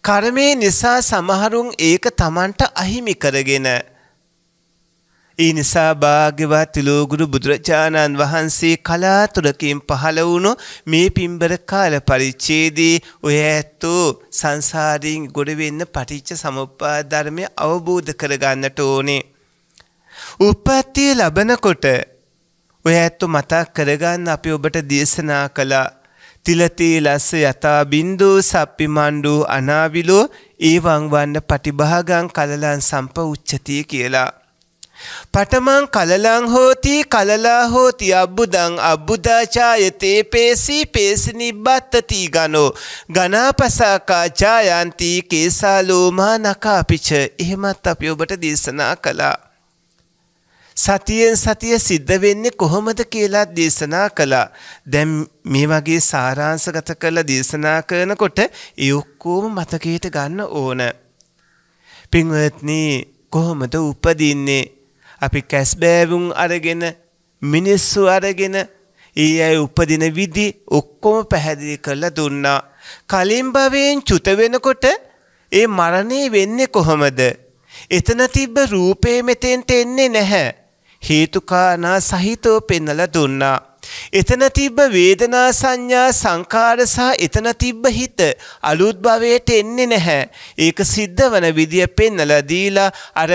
කර්මය නිසා සමහරුන් ඒක Tamanට අහිමි කරගෙන ඒ නිසා භාග්‍යවත් ලෝගුරු බුදුරජාණන් වහන්සේ කලාතුරකින් පහළ වුණු මේ පින්බර කාල පරිච්ඡේදී ඔය ඇත්තෝ සංසාරයෙන් ගොඩ වෙන්න පටිච්ච සමුප්පාද ධර්මය අවබෝධ කරගන්නට ඕනේ. උපත්ති ලැබනකොට ඔය ඇත්තෝ මතක් කරගන්න අපි ඔබට දේශනා කළා. තිලතේ ලස්ස යතා බින්දු සප්පි මණ්ඩු අනාවිලෝ ඒ වංවන්න පටිභාගං කලලන් සම්ප උච්චතිය කියලා. පටමං කලලං හෝති කලලා හෝති අබ්බුදං අබ්බුදාචායතේ පේසි පේසි නිබ්බත්තති ගනෝ ගනාපසාකා ඡායන්ති කේසාලෝමා නකාපිච එහෙමත් අපි ඔබට දේශනා කළා සතියෙන් සතිය සිද්ධ වෙන්නේ කොහොමද කියලා දේශනා කළා. දැන් මේ වගේ සාරාංශගත කරලා දේශනා කරනකොට ඒ ඔක්කොම මතකයට ගන්න ඕන. පින්වත්නි කොහොමද උපදින්නේ? අපි කැස්බෑවුන් අරගෙන මිනිස්සු අරගෙන ඒ අයි උපදින විදි ඔක්කොම පැහැදිලි කරලා දුන්නා. කලින් භවයෙන් චුත වෙනකොට ඒ මරණය වෙන්නේ කොහොමද? එතන තිබ්බ රූපේ මෙතෙන්ට එන්නේ නැහැ. හේතුකානා සහිතව පෙන්වලා දුන්නා. එතන තිබ්බ වේදනා සංඥා සංකාර සහ එතන තිබ්බ හිත අලුත් භවයට එන්නේ නැහැ. ඒක සිද්ධ වන විදිය පෙන්වලා දීලා අර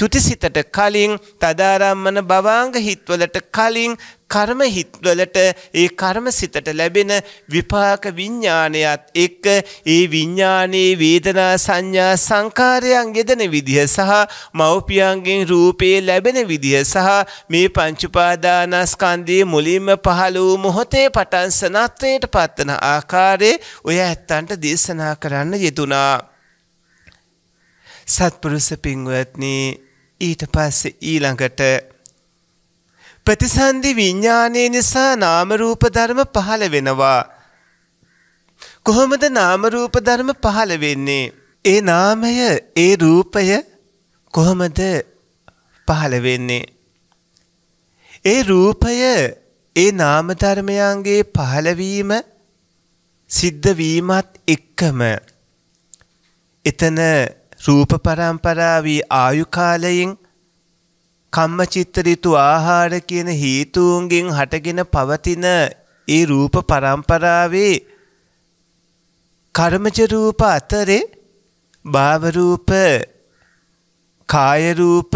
චුතිසිතට කලින් තදාරම්මන බවාංග හිත්වලට කලින් කර්ම හිත්වලට ඒ කර්ම සිතට ලැබෙන විපාක විඤ්ඥානයත් එක්ක ඒ විඤ්ඥානයේ වේදනා සංඥා සංකාරයන් ගෙදන විදිහ සහ මව්පියන්ගෙන් රූපයේ ලැබෙන විදිහ සහ මේ පංචුපාදානස්කන්දී මුලින්ම පහළූ මොහොතේ පටන් සනත්වයට පත්වන ආකාරය ඔය ඇත්තන්ට දේශනා කරන්න යෙතුනා. සත්පුරුස පින්වත්නී ඊට පස්සේ ඊළඟට ප්‍රතිසන්දි විඤ්ඥානය නිසා නාමරූප ධර්ම පහළ වෙනවා. කොහොමද නාමරූප ධර්ම පහළ වෙන්නේ. ඒ නාමය ඒ රූපය කොහොමද පහළ වෙන්නේ. ඒ රූපය ඒ නාමධර්මයන්ගේ පහළවීම සිද්ධවීමත් එක්කම එතන රූප පරම්පරාවී ආයු කාලයෙන් කම්මචිත්ත ඍතු ආහාර කියන හේතුන්ගෙන් හටගෙන පවතින ඒ රූප පරම්පරාවේ කර්මජ රූප අතරේ භාව රූප කාය රූප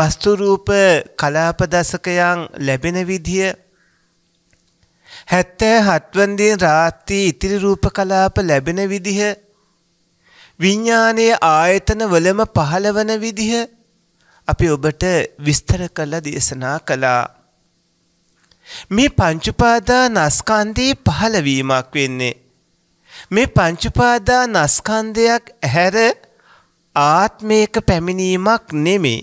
වස්තු රූප කලාප දශකයන් ලැබෙන විදිය 77 වෙනිදී රාත්‍රී ඉතිරි රූප කලාප ලැබෙන විදිය විඤ්ඥානයේ ආයතනවලම පහළවන විදිහ අපි ඔබට විස්තර කළ දේශනා කළා. මේ පංචුපාදා නස්කන්දී පහළවීමක් වෙන්නේ. මේ පංචුපාදා නස්කන්දයක් ඇහැර ආත්මයක පැමිණීමක් නෙමේ.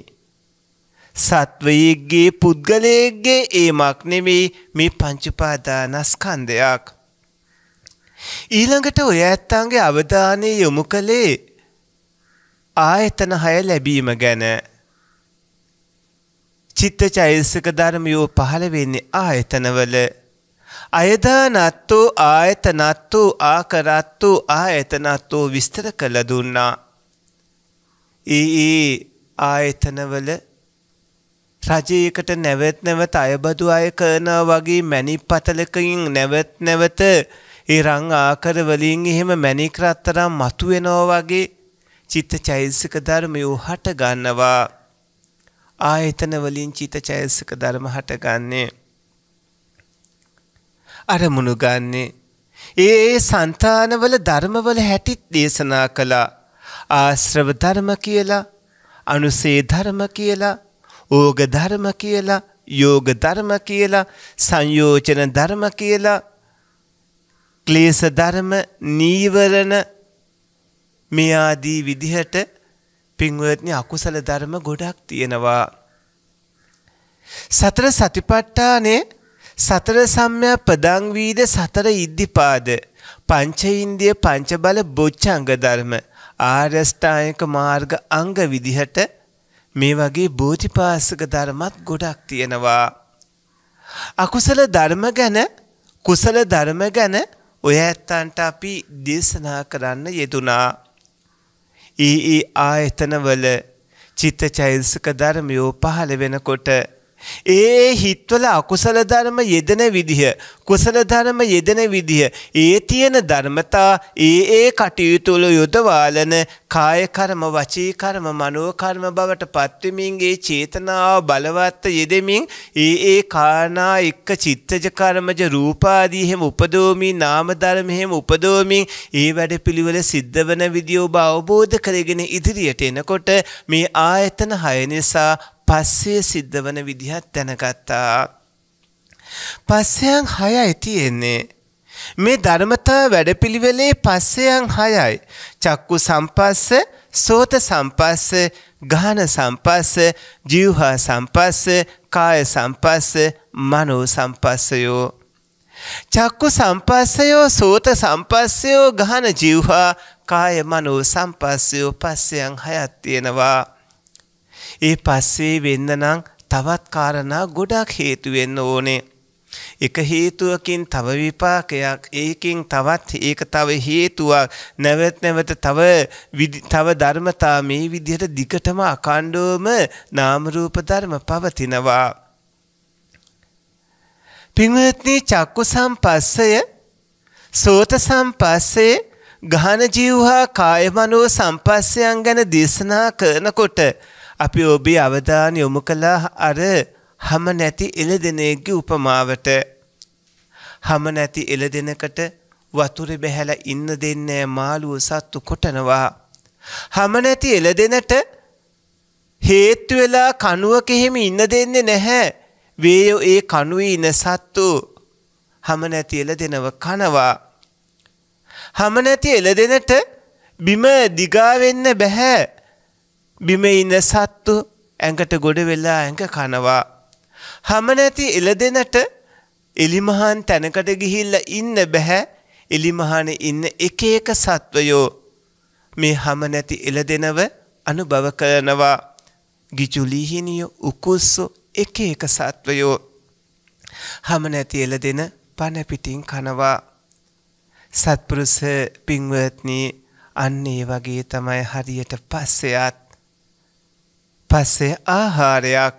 සත්වයේගේ පුද්ගලයේගේ ඒමක් නෙමෙයි මේ පංචුපාදා නස්කන්දයක්. ඊළඟට ඔය ඇත්තන්ගේ අවධානය යොමු කළේ ආයතන හය ලැබීම ගැන. චිත්ත චෛල්සක ධර්මයෝ පහළ වෙන්නේ ආයතනවල. අයදානත්තෝ ආයතනත්තෝ ආකරත්තෝ ආයතනත්තෝ විස්තර කළ දුන්නා. ඒ ආයතනවල රජයකට නැවත් නැවත අයබදු අය කරනා වගේ මැනි පතලකින් නැවත් නැවත ඒ රං ආකරවලින් එහෙම මැණික් රත්තරන් මතුවෙනවා වගේ චිත්ත චෛතසික ධර්මයෝ හට ගන්නවා. ආයතන වලින් චිත්ත චෛතසික ධර්ම හටගන්නේ. අරමුණු ගන්නේ. ඒ ඒ సంతානවල ධර්මවල හැටිත් දේශනා කළා. ආශ්‍රව ධර්ම කියලා, අනුසේ ධර්ම කියලා, ඕග ධර්ම කියලා, යෝග ධර්ම කියලා, සංයෝජන ධර්ම කියලා ක්ලේශ ධර්ම නීවරණ මේ ආදී විදිහට පින්වත්නි අකුසල ධර්ම ගොඩක් තියෙනවා. සතර සතිපට්ඨානේ සතර සම්‍යක් පදං වීද සතර ඉද්ධිපාද පංචේන්ද්‍රිය පංචබල බොච්චංග ධර්ම ආර්යෂ්ටායක මාර්ග අංග විදිහට මේ වගේ බෝධිපාසක ධර්මත් ගොඩක් තියෙනවා. අකුසල ධර්ම ගැන කුසල ධර්ම ගැන ඔය ඇත්තන්ට අපි දේශනා කරන්න යෙදුනා ඒ ඒ ආයතනවල චිත්ත චෛල්සක ධර්මයෝ පහළ වෙනකොට ඒ හිත්වල අකුසල ධර්ම යෙදෙන විදිහ කුසල ධර්ම යෙදෙන විදිහ ඒ තියෙන ධර්මතා ඒ ඒ කටයුතු වල යොදවාලන කාය කර්ම වචී කර්ම මනෝ කර්ම බවට පත්වෙමින් ඒ චේතනාව බලවත් යෙදෙමින් ඒ ඒ කාරණා එක්ක චිත්තජ කර්මජ රූපාදී හැම උපදෝමි නාම ධර්ම හැම උපදෝමින් ඒ වැඩපිළිවෙල සිද්ධ වන විදිය ඔබ අවබෝධ කරගෙන ඉදිරියට එනකොට මේ ආයතන හය නිසා පස්සේ සිද්ධ වන විදිහත් දැනගත්තා. පස්සයන් හයයි තියෙන්නේ. මේ ධර්මතා වැඩපිළිවෙලේ පස්සයන් හයයි. චක්කු සම්පස්ස සෝත සම්පස්ස ගාන සම්පස්ස ජීවහා සම්පස්ස කාය සම්පස්ස මනෝ සම්පස්සයෝ. චක්කු සම්පස්සයෝ සෝත සම්පස්සයෝ ගහන ජීවහා කාය මනෝ සම්පස්සයෝ පස්සයන් හයත් තියෙනවා. ඒ පස්සේ වෙන්න නම් තවත් කාරණා ගොඩක් හේතු වෙන්න ඕනේ. එක හේතුවකින් තව විපාකයක් ඒකින් තවත් ඒක තව හේතුවක් නැවත නැවත තව තව ධර්මතා මේ විදිහට දිගටම අකණ්ඩවම නාම රූප ධර්ම පවතිනවා. පින්වත්නි චක්කු සම්පස්සය සෝත සම්පස්සේ ගාන ජීවහා කායමනෝ සම්පස්සයන් ගැන දේශනා කරනකොට අපි ඔබේ අවධානය යොමු කළා අර හම නැති එළදෙනෙක්ගේ උපමාවට. හම නැති එළදෙනකට වතුර බැහැලා ඉන්න දෙන්නේ මාළුව සත්තු කොටනවා. හම නැති එළදෙනට හේතු වෙලා කණුවක එහෙම ඉන්න දෙන්නේ නැහැ. වේයෝ ඒ කණුවේ ඉන සත්තු හම නැති එළදෙනව කනවා. හම නැති එළදෙනට බිම දිගා වෙන්න බෑ. බිම ඉන්න සත්තු ඇඟට ගොඩ වෙලා ඇඟ කනවා. හම නැති එළදෙනට එලිමහන් තැනකට ගිහිල්ල ඉන්න බැහැ එලිමහන ඉන්න එක එක සත්වයෝ මේ හම නැති එළදෙනව අනුභව කරනවා ගිජුලිහිනිය උකුස්සු එක එක සත්වයෝ හම නැති එළදෙන පණපිටින් කනවා සත්පුරුස පින්වත්නී අන්නේ වගේ තමයි හරියට පස්සයත් පස්සේ ආහාරයක්.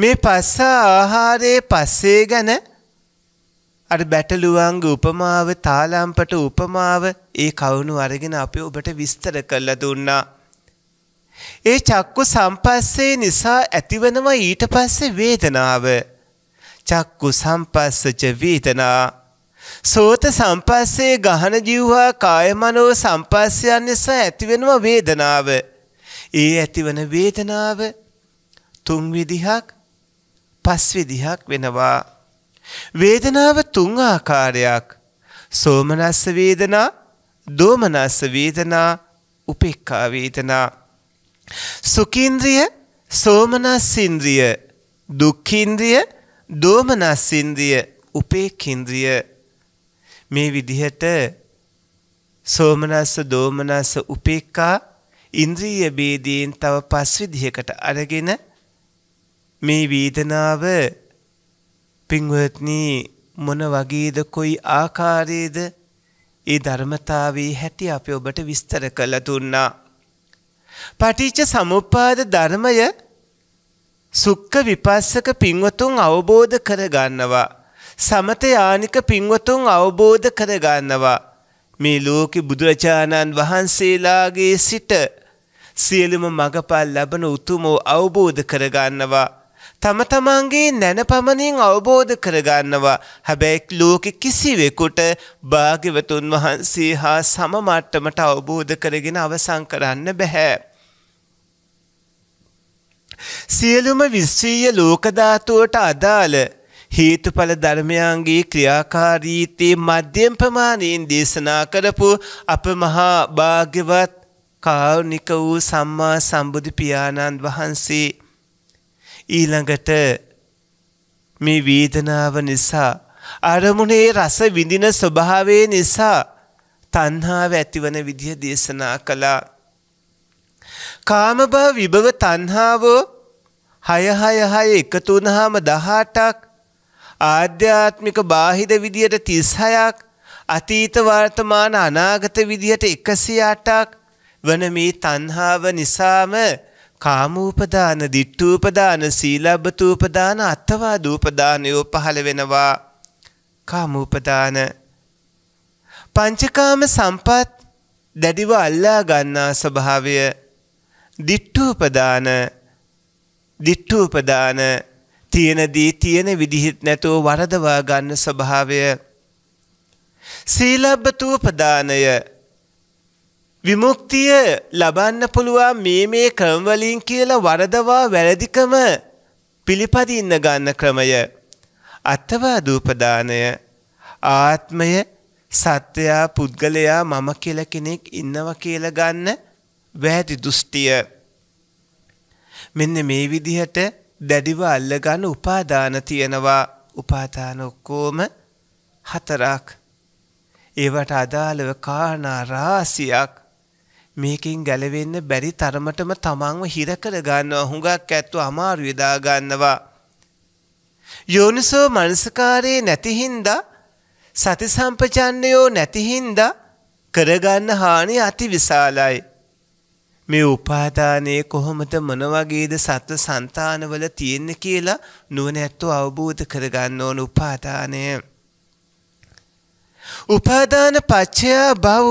මේ පස්ස ආහාරයේ පස්සේ ගැන අර බැටලුවන්ග උපමාව තාලාම්පට උපමාව ඒ කවුණු අරගෙන අපි ඔබට විස්තර කල්ල දුන්නා. ඒ චක්කු සම්පස්සේ නිසා ඇතිවනවා ඊට පස්සේ වේදනාව. චක්කු සම්පස්සච වේදනා. සෝත සම්පස්සේ ගහන ජිව්හා කායමනෝ සම්පස්සයන් නිසා ඇතිවෙනවා වේදනාව. ඒ ඇතිවන වේදනාව තුන් විදිහක් පස් විදිහක් වෙනවා. වේදනාව තුන් ආකාරයක් සෝමනස්ස වේදනා දෝමනස්ස වේදනා උපෙක්කා වේදනා. සුකේන්ද්‍රිය සෝමනස්සින්ද්‍රිය දුක්ඛේන්ද්‍රිය දෝමනස්සින්ද්‍රිය උපේක්ඛේන්ද්‍රිය මේ විදිහට සෝමනස්ස දෝමනස්ස උපේක්ඛා ඉන්ද්‍රිය ભેදයෙන් තව පස් විදිහකට අරගෙන මේ වේදනාව පින්වත්නි මොන වගේද කොයි ආකාරයේද ඒ ධර්මතාවයේ හැටි අපි ඔබට විස්තර කළ දුන්නා. පටිච්ච සමුප්පාද ධර්මය සුක්ඛ විපස්සක පින්වතුන් අවබෝධ කරගන්නවා. සමත යානික පින්වතුන් අවබෝධ කරගන්නවා. මේ ලෝකෙ බුදුරජාණන් වහන්සේලාගේ සිට සියලුම මඟපල් ලබන උතුමෝ අවබෝධ කරගන්නවා. තම තමන්ගේ නැනපමණින් අවබෝධ කරගන්නවා හැබැයික් ලෝකෙ කිසිවෙකුට භාග්‍යවතුන් වහන්සේ හා සමමට්ටමට අවබෝධ කරගෙන අවසං කරන්න බැහැ. සියලුම විශ්වීය ලෝකධාතුවට අදාළ හේතුඵල ධර්මයන්ගේ ක්‍රියාකාරීත්වයේ මධ්‍යම ප්‍රමාණයෙන් දේශනා කරපු අප මහා භාග්‍යවත් කාරුණික වූ සම්මා සම්බුදු පියාණන් වහන්සේ ඊළඟට මේ වේදනාව නිසා අරමුණේ රස විඳින ස්වභාවය නිසා තණ්හාව ඇතිවන විදිහ දේශනා කළා. කාමභව විභව තණ්හාව 666 එකතු වුණාම 18ක් ආධ්‍යාත්මික බාහිද විදියට 36ක් අතීත වර්තමාන අනාගත විදියට 108ක් වන මේ තණ්හාව නිසාම කාමූපදාන, ditthූපදාන, සීලබ්බතූපදාන, අත්තවාදූපදානයෝ පහළ වෙනවා. කාමූපදාන පංචකාම සම්පත් දැඩිව අල්ලා ගන්නා ස්වභාවය ditthූපදාන ditthූපදාන තියෙන දේ තියෙන විදිහට නැතුව වරදවා ගන්න ස්වභාවය සීලබ්බතුව ප්‍රදානය විමුක්තිය ලබන්න පුළුවන් මේ මේ ක්‍රමවලින් කියලා වරදවා වැරදිකම පිළිපදින්න ගන්න ක්‍රමය අත්තවා දූපදානය ආත්මය සත්‍යයා පුද්ගලයා මම කියල කෙනෙක් ඉන්නව කියල ගන්න වැෑදි දෘෂ්ටිය මෙන්න මේ විදිහට දැඩිව අල්ලගන්න උපාදාන තියෙනවා උපාදාන ඔක්කෝම හතරක්. ඒවට අදාළව කාරණා රාසියක් මේකින් ගැලවෙන්න බැරි තරමටම තමන්ව හිර කරගන්නවා හුඟක් ඇත්තු අමාරු යදා ගන්නවා. යෝනිසෝ මනසකාරයේ නැතිහින්දා සති සම්පජන්නයෝ නැතිහින්දා කරගන්න හානි අති විශාලයි. මේ උපාදානයේ කොහොමද මොන වගේද සත්ව సంతානවල තියෙන්නේ කියලා නුවණැත්තෝ අවබෝධ කරගන්න ඕන උපාදානය. උපාදාන පච්චය භව.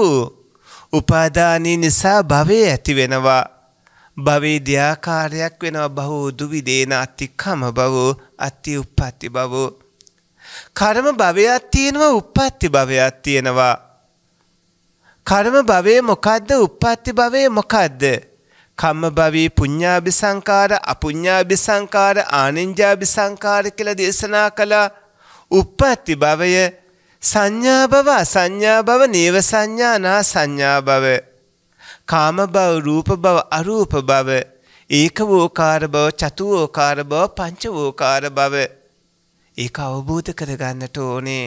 උපාදානයේ නිසා භවය ඇති වෙනවා. භවේ දෙආකාරයක් වෙනවා බහෝ දුවිදේන අත්තික්කම බවෝ අත්ති උප්පත්ති බවෝ. කර්ම භවයක් තියෙනවා උප්පත්ති භවයක් තියෙනවා. කර්ම භවයේ මොකද්ද? uppatti භවයේ මොකද්ද? කම්ම භවී පුඤ්ඤාභි සංකාර, අපුඤ්ඤාභි සංකාර, ආනිඤ්ඤාභි සංකාර කියලා දේශනා කළා. uppatti භවය සංඥා භව, අසංඥා භව, නේව සංඥා, නා සංඥා භව. කාම භව, රූප භව, අරූප භව. ඒක වෝකාර භව, චතු වෝකාර භව, පංච වෝකාර භව. ඒක අවබෝධ කරගන්නට ඕනේ.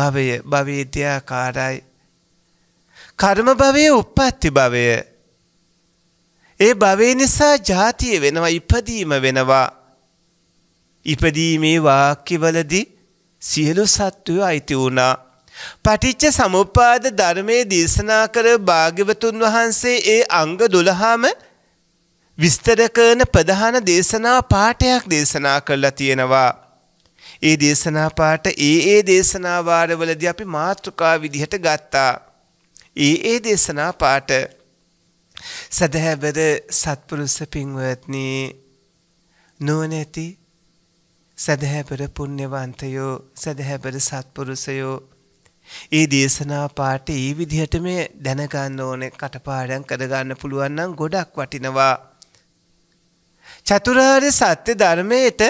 භවය භවීත්‍යාකාරයි කර්ම භවයේ උප්පත්ති භවය. ඒ භවේ නිසා ජාතිය වෙනවා ඉපදීම වෙනවා. ඉපදීමේ වාක්‍යවලදී සියලු සත්වයෝ අයිති වුණා. පටිච්ච සමුප්පාද ධර්මයේ දේශනා කර භාග්‍යවතුන් වහන්සේ ඒ අංග 12ම විස්තර කරන ප්‍රධාන දේශනා පාඩයක් දේශනා කරලා තියෙනවා. ඒ දේශනා පාඩ ඒ ඒ දේශනා වාරවලදී අපි මාතෘකා විදිහට ගත්තා. ඒ ඒ දේශනා පාට සැදැහැබද සත්පුරුස පින්වත්නි නුවනැති සැදැහැබර පුුණ්‍යවන්තයෝ සැදැහැබර සත්පුරුසයෝ ඒ දේශනා පාට ඒ විදිහට මේ දැනගන්න ඕන කටපාඩන් කරගන්න පුළුවන්නම් ගොඩක් වටිනවා. චතුරාර්ය සත්‍ය ධර්මයට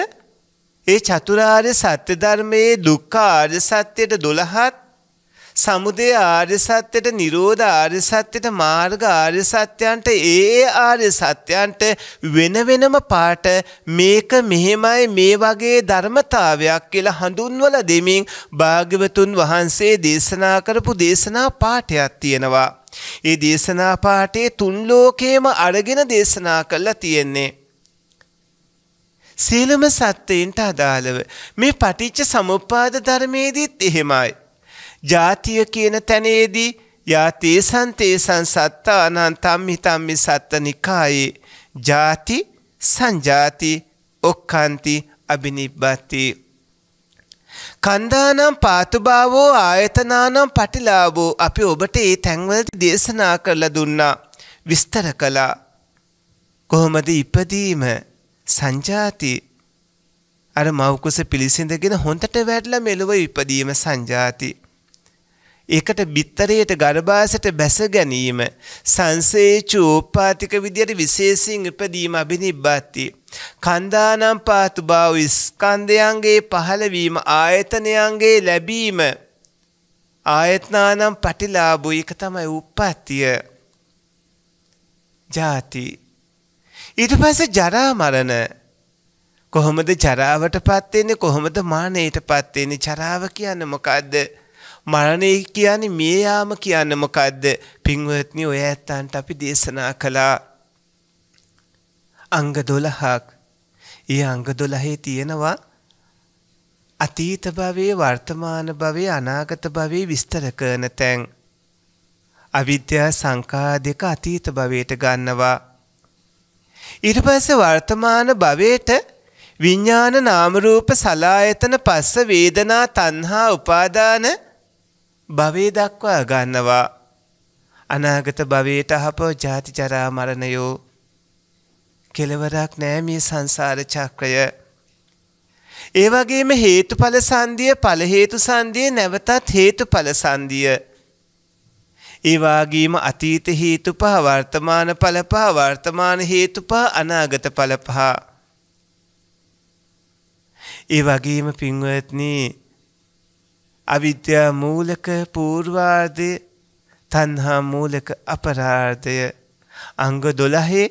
ඒ චතුරාර්ය සත්‍ය ධර්මයේ දුක්ඛාර්ය සත්‍යයට 12ත් සමුදය ආර්ය සත්‍යයට නිරෝධ ආර්ය සත්‍යයට මාර්ග ආර්ය සත්‍යයන්ට ඒ ආර්ය සත්‍යයන්ට වෙන වෙනම පාට මේක මෙහෙමයි මේ වගේ ධර්මතාවයක් කියලා හඳුන්වල දෙමින් භාග්‍යවතුන් වහන්සේ දේශනා කරපු දේශනා පාඨයක් තියෙනවා. ඒ දේශනා පාඨයේ තුන් ලෝකේම අරගෙන දේශනා කළා තියෙන්නේ. සීලම සත්‍යයන්ට අදාළව මේ පටිච්ච සමුප්පාද ධර්මයේදීත් එහෙමයි. ජාතිය කියන තැනේදී යාතේ සන්තේසන් සත්ත අනන්තම් හිතම්මි සත්ත නිකායේ ජාති සංජාති ඔක්කන්ති අභිනිබ්බති. කන්දානම් පාතුභාවෝ ආයතනානම් පටිලාබෝ අපි ඔබට ඒ තැන්වලති දේශනා කරල දුන්නා විස්තර කළා. කොහොමද ඉපදීම සංජාති අර මවකුස පිළිසිඳගෙන හොඳට වැඩල මෙලොව ඉපදීම සංජාති. ඒකට බිත්තරයට ගර්භාසයට බැස ගැනීම සංසේචු ඕපාතික විදියට විශේෂයෙන් ඉපදීම අබිනිබ්බාති කන්දානම් පාතු බව ස්කන්ධයන්ගේ පහළවීම ආයතනයන්ගේ ලැබීම ආයතනානම් පටිලාභෝ ඒක තමයි උප්පත්තිය ජාති ඊට පස්සේ ජරා මරණ කොහොමද ජරාවටපත් වෙන්නේ කොහොමද මරණයටපත් වෙන්නේ ජරාව කියන්නේ මොකද්ද මරණය කියන්නේ මිය යාම කියන්නේ මොකද්ද? පින්වත්නි ඔය ඇත්තන්ට අපි දේශනා කළා අංග 12ක්. ඒ අංග 12 තියෙනවා අතීත භවයේ වර්තමාන භවයේ අනාගත භවයේ විස්තර කරන තැන් අවිද්‍යා සංකා දෙක අතීත භවයට ගන්නවා ඊට පස්සේ වර්තමාන භවයට විඥාන නාම රූප සලායතන පස්ස වේදනා තණ්හා උපාදාන භවේ දක්වා ගන්නවා අනාගත භවයට අහපව ජාති ජරා මරණයෝ කෙලවරක් නෑ මේ සංසාර චක්‍රය ඒ වගේම හේතුඵල සංදිය ඵල හේතු සංදිය නැවතත් හේතුඵල සංදිය ඒ වගේම අතීත හේතු පහ වර්තමාන ඵල පහ වර්තමාන හේතු පහ අනාගත ඵල පහ ඒ වගේම පින්වත්නි අවිද්‍යා මූලක පූර්වාදය තන්හා මූලක අපරාර්ධය අංග දොළහේ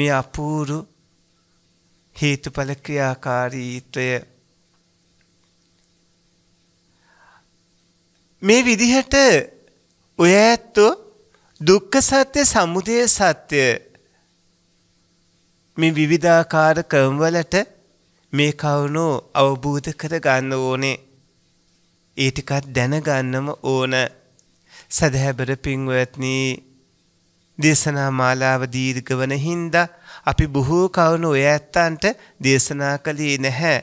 මේ අපූරු හේතුඵල ක්‍රියාකාරීත්වය මේ විදිහට ඔය ඇත්තෝ දුක්ඛ සත්‍ය සමුදය සත්‍ය මේ විවිධාකාර ක්‍රමවලට මේ කවුණෝ අවබෝධ කර ගන්න ඕනේ ඒ ටිකත් දැනගන්නම ඕන සැදහැබර පින්වත්නී දේශනා මාලාව දීර්ඝවන හින්දා අපි බොහෝ කවුණු ඔය ඇත්තන්ට දේශනා කළේ නැහැ.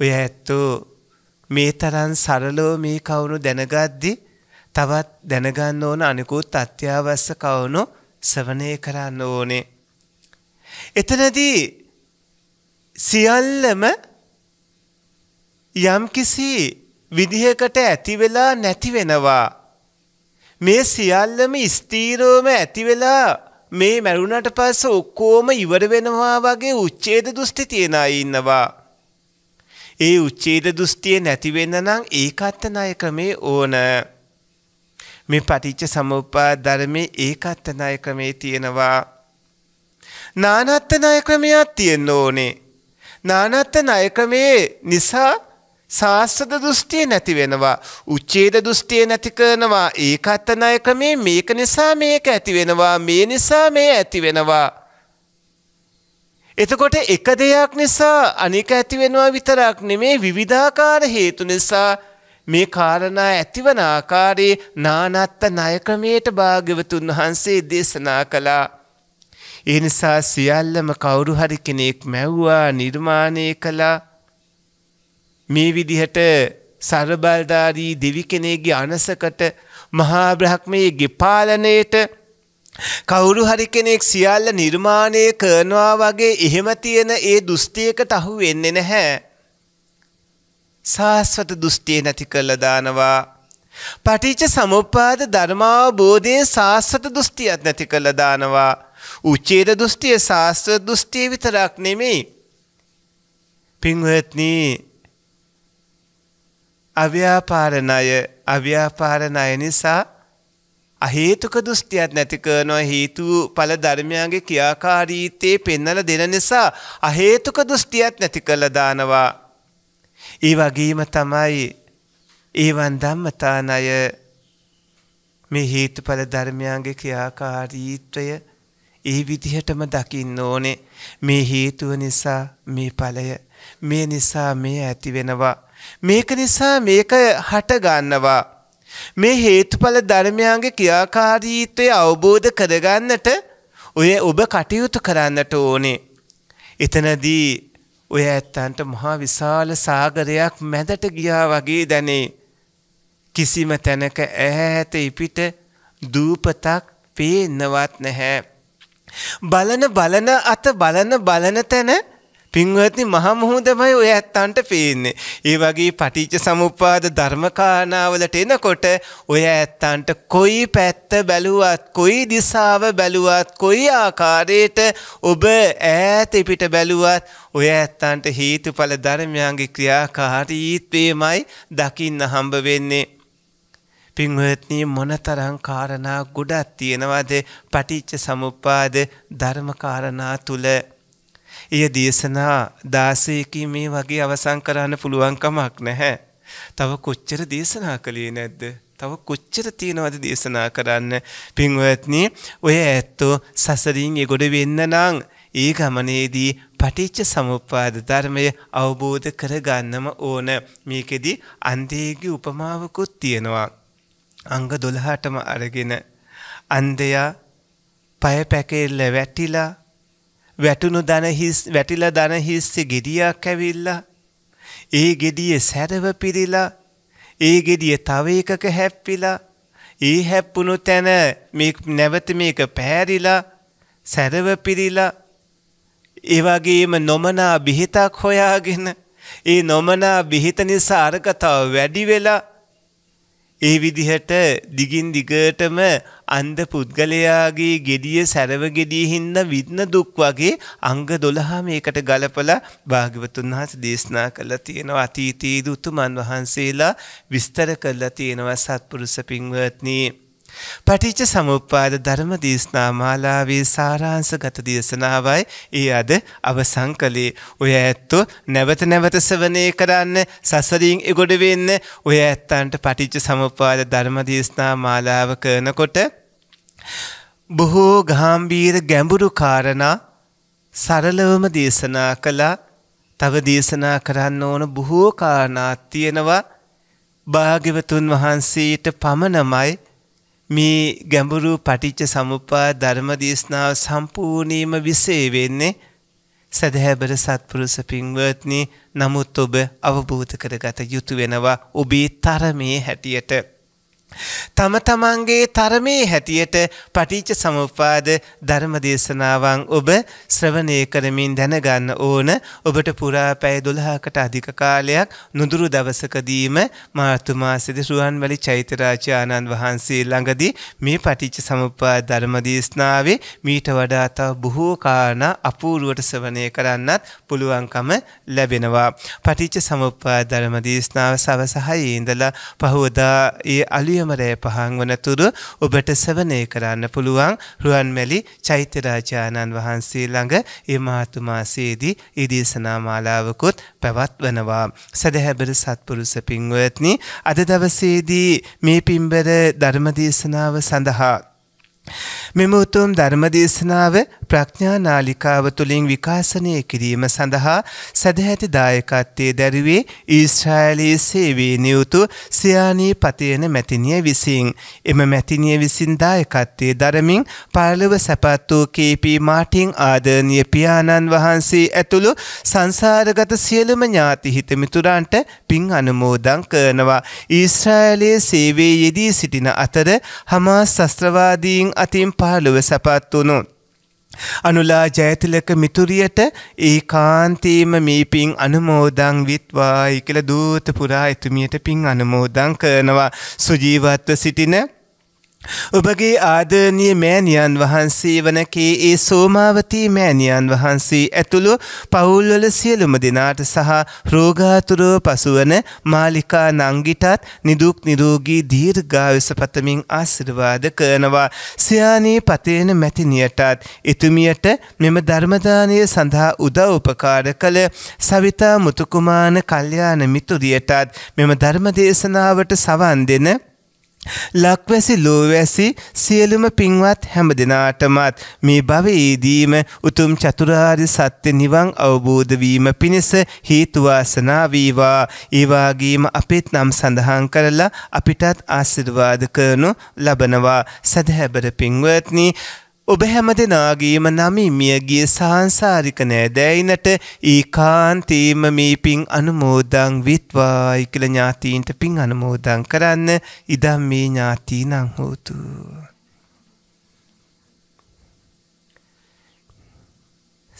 ඔය ඇත්තෝ මේ තරන් සරලෝ මේ කවුණු දැනගද්දි තවත් දැනගන්න ඕන අනිකුත් අත්‍යවශ්‍ය කවුණු සවනය කරන්න ඕනේ. එතනදී සියල්ලම යම්කිසි විදිහකට ඇති වෙලා නැති වෙනවා. මේ සියල්ලම ස්ථීරවම ඇති වෙලා මේ මැරුණට පස්සේ ඔක්කොම ඉවර වෙනවා වගේ උච්ඡේද දෘෂ්ටි තියන අය ඉන්නවා. ඒ උච්ඡේද දෘෂ්ටිය නැති වෙන්න නම් ඒකත්තනාය ක්‍රමේ ඕන. මේ පටිච්ච සමුප්පාද ධර්මයේ ඒකත්තනාය ක්‍රමේ තියෙනවා. නානත්ත ණය ක්‍රමයක් තියෙන්න ඕනේ. නානත්ත ණය ක්‍රමේ නිසා සාස්සද දෘෂ්ටිය නැති වෙනවා උච්චේද දෘෂ්ටිය නැති කරනවා ඒකත්තනාය ක්‍රමේ මේක නිසා මේක ඇති වෙනවා මේ නිසා මේ ඇති වෙනවා එතකොට එක දෙයක් නිසා අනික ඇති වෙනවා විතරක් නෙමේ විවිධාකාර හේතු නිසා මේ කාරණා ඇතිවන ආකාරයේ නානත්ත ණය ක්‍රමයට භාග්‍යවතුන් වහන්සේ දේශනා කළා. ඒ නිසා සියල්ලම කවුරු හරි කෙනෙක් මැව්වා නිර්මාණය කළා මේ විදිහට සරබල්ධාරී දෙවි කෙනෙගේ අනසකට මහා බ්‍රහ්මයේගේ පාලනයට කවුරු හරි කෙනෙක් සියල්ල නිර්මාණය කරනවා වගේ එහෙම තියෙන ඒ දෘෂ්ටියකට අහු වෙන්නේ නැහැ. සාස්වත දෘෂ්ටිය නැති කළ දානවා. පටිච්ච සමුප්පාද ධර්මාවබෝධයේ සාස්වත දෘෂ්ටියක් නැති කළ දානවා. උච්චේද දෘෂ්ටිය සාස්ත්‍ර දෘෂ්ටිය විතරක් නෙමෙයි. පින්වත්නි අව්‍යාපාරණය අව්‍යාපාරණය නිසා අහේතුක දෘෂ්ටියක් නැති කරනවා හේතු ඵල ධර්මයන්ගේ ක්‍රියාකාරීත්වයේ පෙන්වලා දෙන නිසා අහේතුක දෘෂ්ටියක් නැති කළා දානවා. ඒ වගේම තමයි ඒවන් ධම්මතානය මේ හේතුඵල ධර්මයන්ගේ ක්‍රියාකාරීත්වය ඒ විදිහටම දකින්න ඕනේ මේ හේතුව නිසා මේ ඵලය මේ නිසා මේ ඇති වෙනවා මේක නිසා මේක හට ගන්නවා. මේ හේතුඵල ධර්මයන්ගේ ක්‍රියාකාරීත්වය අවබෝධ කරගන්නට ඔය ඔබ කටයුතු කරන්නට ඕනේ. එතනදී ඔය ඇත්තන්ට මහා විශාල සාගරයක් මැදට ගියා වගේ දැනේ. කිසිම තැනක ඈත ඉපිට දූපතක් පේන්නවත් නැහැ. බලන බලන අත බලන බලන තැන පින්වත්නි මහා මොහොතමයි ඔය ඇත්තන්ට පේන්නේ. ඒ වගේ පටිච්ච සමුප්පාද ධර්මකානාවලට එනකොට ඔය ඇත්තන්ට කොයි පැත්ත බැලුවත්, කොයි දිශාව බැලුවත්, කොයි ආකාරයට ඔබ ඈත පිට බැලුවත් ඔය ඇත්තන්ට හේතුඵල ධර්මයන්ගේ ක්‍රියාකාරීත්වයමයි දකින්න හම්බ වෙන්නේ. පින්වත්නී මොනතරං කාරණා ගොඩක් තියෙනවද පටිච්ච සමුප්පාද ධර්මකාරණා තුළ එය දේශනා 16කින් මේ වගේ අවසන් කරන්න පුළුවන් කමක් නැහැ. තව කොච්චර දේශනා කළේ නැද්ද? තව කොච්චර තියෙනවද දේශනා කරන්න? පින්වත්නි, ඔය ඇත්තෝ සසරින් එගොඩ වෙන්න නම් ඒ ගමනේදී පටිච්ච සමුප්පාද ධර්මය අවබෝධ කරගන්නම ඕන. මේකෙදි අන්ධයේගේ උපමාවකුත් තියෙනවා. අංග 12ටම අරගෙන අන්ධයා පය පැකෙල්ල වැටිලා වැටුණු දන හිස් වැටිලා දන හිස්සේ ගෙඩියක් ඇවිල්ලා ඒ ගෙඩියේ සැරව පිරিলা ඒ ගෙඩිය තව එකක හැප්පිලා ඒ හැප්පුණු තැන මේ නැවත මේක පැහැරිලා සැරව පිරিলা ඒ වගේම නොමනා බිහිතක් හොයාගෙන ඒ නොමනා බිහිත නිසා අරක තව වැඩි වෙලා ඒ විදිහට දිගින් දිගටම අන්ධ පුද්ගලයාගේ gediye සැරව gediye හින්දා විඳන දුක් වගේ අංග 12 මේකට ගලපලා භාග්‍යවතුන් වහන්සේ දේශනා කළා තියෙනවා අතීතී දුතුමන් වහන්සේලා විස්තර කළා තියෙනවා සත්පුරුෂ පින්වත්නි පටිච්ච සමුප්පාද ධර්ම දේශනා මාලාවේ සාරාංශගත දේශනාවයි ඒ අද අවසන් කළේ. ඔය ඇත්තෝ නැවත නැවත සවනය කරන්න සසරින් එගොඩ වෙන්න ඔය ඇත්තන්ට පටිච්ච සමුප්පාද ධර්ම දේශනා මාලාව කරනකොට බොහෝ ගාම්භීර ගැඹුරු කාරණා සරලවම දේශනා කළා. තව දේශනා කරන්න ඕන බොහෝ කාරණා තියෙනවා. භාග්‍යවතුන් වහන්සේට පමණමයි මේ ගැඹුරු පටිච්ච සමුපා ධර්ම දේශනාව සම්පූර්ණීම විසේ වෙන්නේ සැදහැබර සත්පුරුස පින්වත්නි නමුත් ඔබ අවබෝධ කරගත යුතු වෙනවා ඔබේ තරමේ හැටියට. තම තමන්ගේ තරමේ හැටියට පටිච්ච සමුප්පාද ධර්ම දේශනාවන් ඔබ ශ්‍රවණය කරමින් දැනගන්න ඕන ඔබට පුරා පැය 12කට අධික කාලයක් නුදුරු දවසකදීම මාර්තු මාසයේදී රුවන්වැලි චෛත්‍යරාජ ආනන්ද වහන්සේ ළඟදී මේ පටිච්ච සමුප්පාද ධර්ම දේශනාවේ මීට වඩා තව බොහෝ කාරණා අපූර්වට ශ්‍රවණය කරන්නත් පුළුවන්කම ලැබෙනවා පටිච්ච සමුප්පාද ධර්ම දේශනාව සවස 6 ඉඳලා පහවදා ඒ අලිය සියම රෑ පහන් වනතුරු ඔබට සවනය කරන්න පුළුවන් රුවන්මැලි චෛත්‍යරාජාණන් වහන්සේ ළඟ ඒ මහතුමාසේදී ඉදේශනා මාලාවකුත් පැවත්වනවා. සැදැහැබර සත්පුරුස පින්වත්නි අද දවසේදී මේ පින්බර ධර්මදේශනාව සඳහා මෙම උතුම් ධර්මදේශනාව ප්‍රඥා නාලිකාව තුළින් විකාශනය කිරීම සඳහා සදහැති දායකත්වයේ දැරුවේ ඊශ්‍රායලයේ සේවී නියුතු සියානී පතියන මැතිනිය විසින්. එම මැතිනිය විසින් දායකත්වයේ දරමින් පරලොව සැපත් වූ කේපී මාටින් ආදරණීය පියාණන් වහන්සේ ඇතුළු සංසාරගත සියලුම ඥාති හිතමිතුරන්ට පින් අනුමෝදන් කරනවා. ඊශ්‍රායලයේ සේවයේ යෙදී සිටින අතර හමාස් ශස්ත්‍රවාදීන් අතින් පහළුව සැපත්වුණු. අනුලා ජයතිලක මිතුරියට ඒ කාන්තීම මේ පින් අනුමෝදං විත්වායි කළ දූත පුරා එතුමියට පින් අනුමෝදං කරනවා සුජීවත්ව සිටින ඔබගේ ආදරණීය මෑණියන් වහන්සේ වනකේ ඒ සෝමාවතී මෑණියන් වහන්සේ ඇතුළු පවුල්වල සියලුම දෙනාට සහ රෝගාතුරව පසුවන මාලිකා නංගිටත් නිදුක් නිරෝගී දීර්ඝායුෂ පතමින් ආශිර්වාද කරනවා සියානී පතේන මැතිනියටත් එතුමියට මෙම ධර්ම සඳහා උදව් උපකාර කළ සවිතා මුතුකුමාන කල්යාණ මිතුරියටත් මෙම ධර්ම දේශනාවට සවන් දෙන ලක්වැසි ලෝවැසි සියලුම පින්වත් හැම දෙනාටමත් මේ භවයේදීම උතුම් චතුරාර්ය සත්‍ය නිවන් අවබෝධ වීම පිණිස හේතු වාසනා වේවා. ඒ වගේම අපිට නම් සඳහන් කරලා අපිටත් ආශිර්වාද කරනු ලබනවා. සදහැබර පින්වත්නි ඔබ හැම දෙනාගේම නමින් මියගිය සාංසාරික නෑදෑයිනට ඒ කාන්තේම මේ පින් අනුමෝදං විත්වායි කළ ඥාතීන්ට පින් අනුමෝදං කරන්න ඉදම් මේ ඥාතී නං හෝතුූ.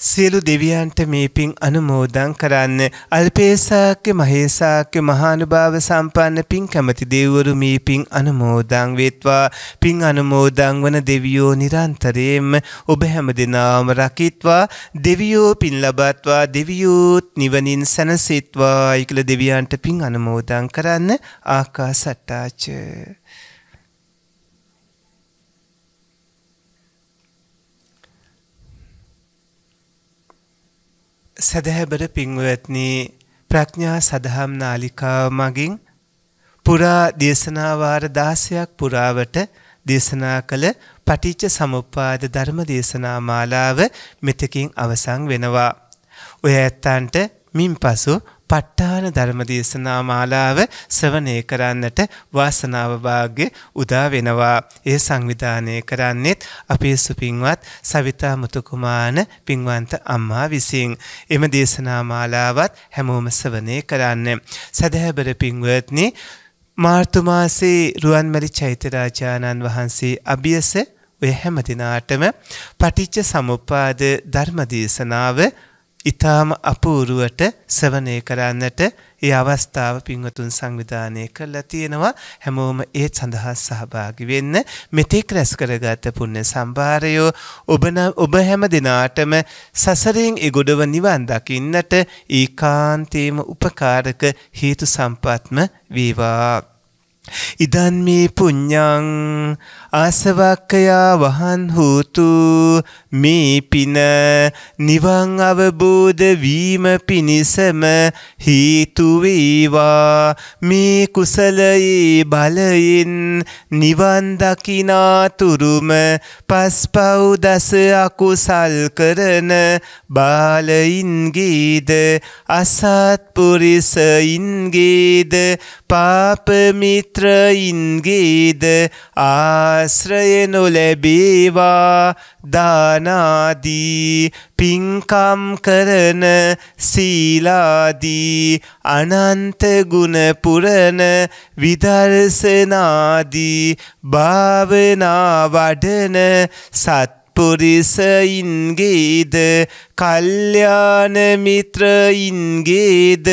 සියලු දෙවියන්ට මේ පින් අනුමෝදන් කරන්න අල්පේසාක්‍ය මහේසාක්‍ය මහානුභාව සම්පන්න පින් කැමති දෙවරු මේ පින් අනුමෝදන් වෙත්වා පින් අනුමෝදන් වන දෙවියෝ නිරන්තරයෙන්ම ඔබ හැම දෙනාම රකිත්වා දෙවියෝ පින් ලබත්වා දෙවියෝත් නිවනින් සැනසෙත්වා ඉකල දෙවියන්ට පින් අනුමෝදන් කරන්න ආකා සට්ටාච සදහැබර පින්වත්නි ප්‍රඥා සදහම් නාලිකාව මගින් පුරා දේශනාවාර 16ක් පුරාවට දේශනා කළ පටිච්ච සමුප්පාද ධර්ම දේශනා මාලාව මෙතකින් අවසන් වෙනවා. ඔය ඇත්තන්ට මින් පසු ප ဋ ආන ධර්මදේශනා මාලාව ශ්‍රවණය කරන්නට වාසනාව වාග්ය උදා වෙනවා. ඒ සංවිධානය කරන්නෙත් අපේ සුපින්වත් සවිතා මුතුකුමාන පින්වන්ත අම්මා විසින්. එම දේශනා මාලාවත් හැමෝම ශ්‍රවණය කරන්න. සදහැබර පින්වත්නි මාර්තු මාසේ රුවන්මැලි චෛත්‍යරාජානන් වහන්සේ අභියස ඔය හැම දිනාටම පටිච්ච සමුප්පාද ධර්ම දේශනාව ඊටාම අපූර්වට සවනය කරන්නට ඒ අවස්ථාව පින්වතුන් සංවිධානය කරලා තියෙනවා හැමෝම ඒ සඳහා සහභාගි වෙන්න මෙතෙක් රැස් කරගත පුණ්‍ය සම්භාරයෝ ඔබ ඔබ හැම දිනාටම සසරෙන් එගොඩව නිවන් දකින්නට ඒකාන්තේම උපකාරක හේතු සම්පත්ම වේවා ඉදන් මේ පුඤ්ඤං ආසවක්කයා වහන් හෝතු මේ පින නිවන් අවබෝධ වීම පිණිසම හේතු වේවා මේ කුසලයේ බලයෙන් නිවන් දකිනාතුරුම පස්පව් දස අකුසල් කරන බාලයින්ගේද අසත්පුරිසයින්ගේද පාපමිත්‍රයින්ගේද ආශ්‍රය නොලැබේවා දානාදී පින්කම් කරන සීලාදී අනන්ත ගුණ පුරන විදර්ශනාදී භාවනා වඩන සත් පුරිසයින්ගේද කල්්‍යාන මිත්‍රයින්ගේද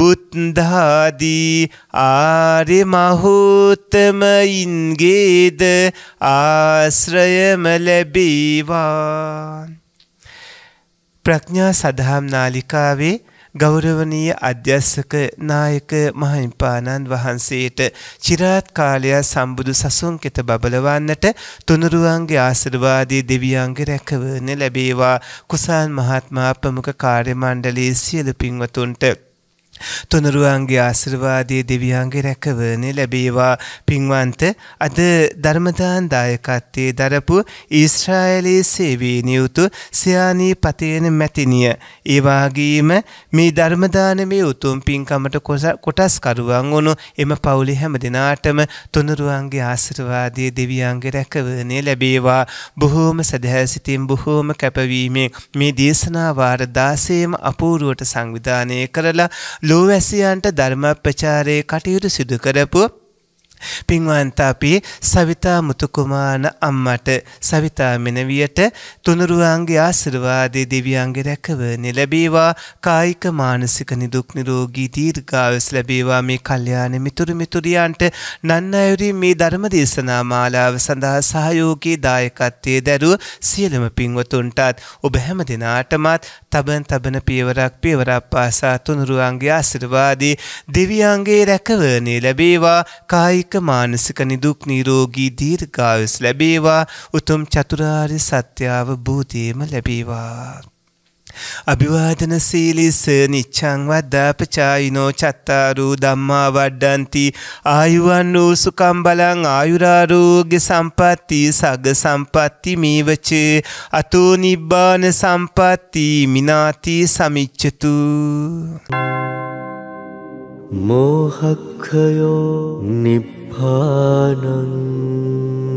බුද්ධාදී ආර්ය මහෝත්තමයින්ගේද ආශ්‍රයම ලැබේවා ප්‍රඥා සදහම් නාලිකාවේ ගෞරවනීය අධ්‍යස්සක නායක මහින්පාණන් වහන්සේට চিරාත් කාලය සම්බුදු සසුන් කෙත බබලවන්නට තුනුරුවන්ගේ ආශිර්වාදයේ දෙවියන්ගේ රැකවරණ ලැබේවා කුසාන් මහත්මයා ප්‍රමුඛ කාර්ය මණ්ඩලයේ සියලු පින්වතුන්ට තුනරුවන්ගේ ආශිර්වාදයේ දෙවියන්ගේ රැකවරණය ලැබේවා පින්වන්ත අද ධර්මදාන දායකත්වයේ දරපු ඊශ්‍රායලයේ සේවී නියුතු සියානී පතේන මැතිනිය ඒ වගේම මේ ධර්මදානමේ උතුම් පින්කමට කොටස්කරුවන් වුණු එම පවුලේ හැම දිනාටම තුනරුවන්ගේ ආශිර්වාදයේ දෙවියන්ගේ රැකවරණය ලැබේවා බොහෝම සදහැ සිතින් බොහෝම කැපවීමෙන් මේ දේශනා වාර 16ම අපූර්වට සංවිධානය කරලා ලෝවැසියන්ට ධර්ම ප්‍රචාරයේ කටයුතු සිදු කරපු පින්වන්ත අපි සවිතා මුතුකුමාන අම්මට සවිතා මෙනවියට තුනුරුවන්ගේ ආශිර්වාදයේ දෙවියන්ගේ රැකවරණය ලැබේවා කායික මානසික නිදුක් නිරෝගී දීර්ඝායුෂ ලැබේවා මේ කල්යාණ මිතුරු මිතුරියන්ට නන්නයුරි මේ ධර්ම දේශනා මාලාව සඳහා සහයෝගී දායකත්වයේ දැරුව සියලුම පින්වතුන්ටත් ඔබ හැම දිනාටමත් තබන් තබන පියවරක් පියවරක් පාසා තුනුරුවන්ගේ ආශිර්වාදයේ දෙවියන්ගේ රැකවරණය ලැබේවා කායික කායික මානසික නිදුක් නිරෝගී දීර්ඝායුස් ලැබේවා උතුම් චතුරාර්ය සත්‍ය අවබෝධයම ලැබේවා අභිවාදන සීලිස නිච්චං වද්දාපචායිනෝ චත්තාරූ ධම්මා වඩ්ඩන්ති ආයුවන් වූ සුකම් බලං ආයුරාරෝග්‍ය සම්පatti සග සම්පatti මේවච අතෝ නිබ්බාන සම්පatti මිනාති සමිච්ඡතු Thank you. मोहक्षयो निप्भानन्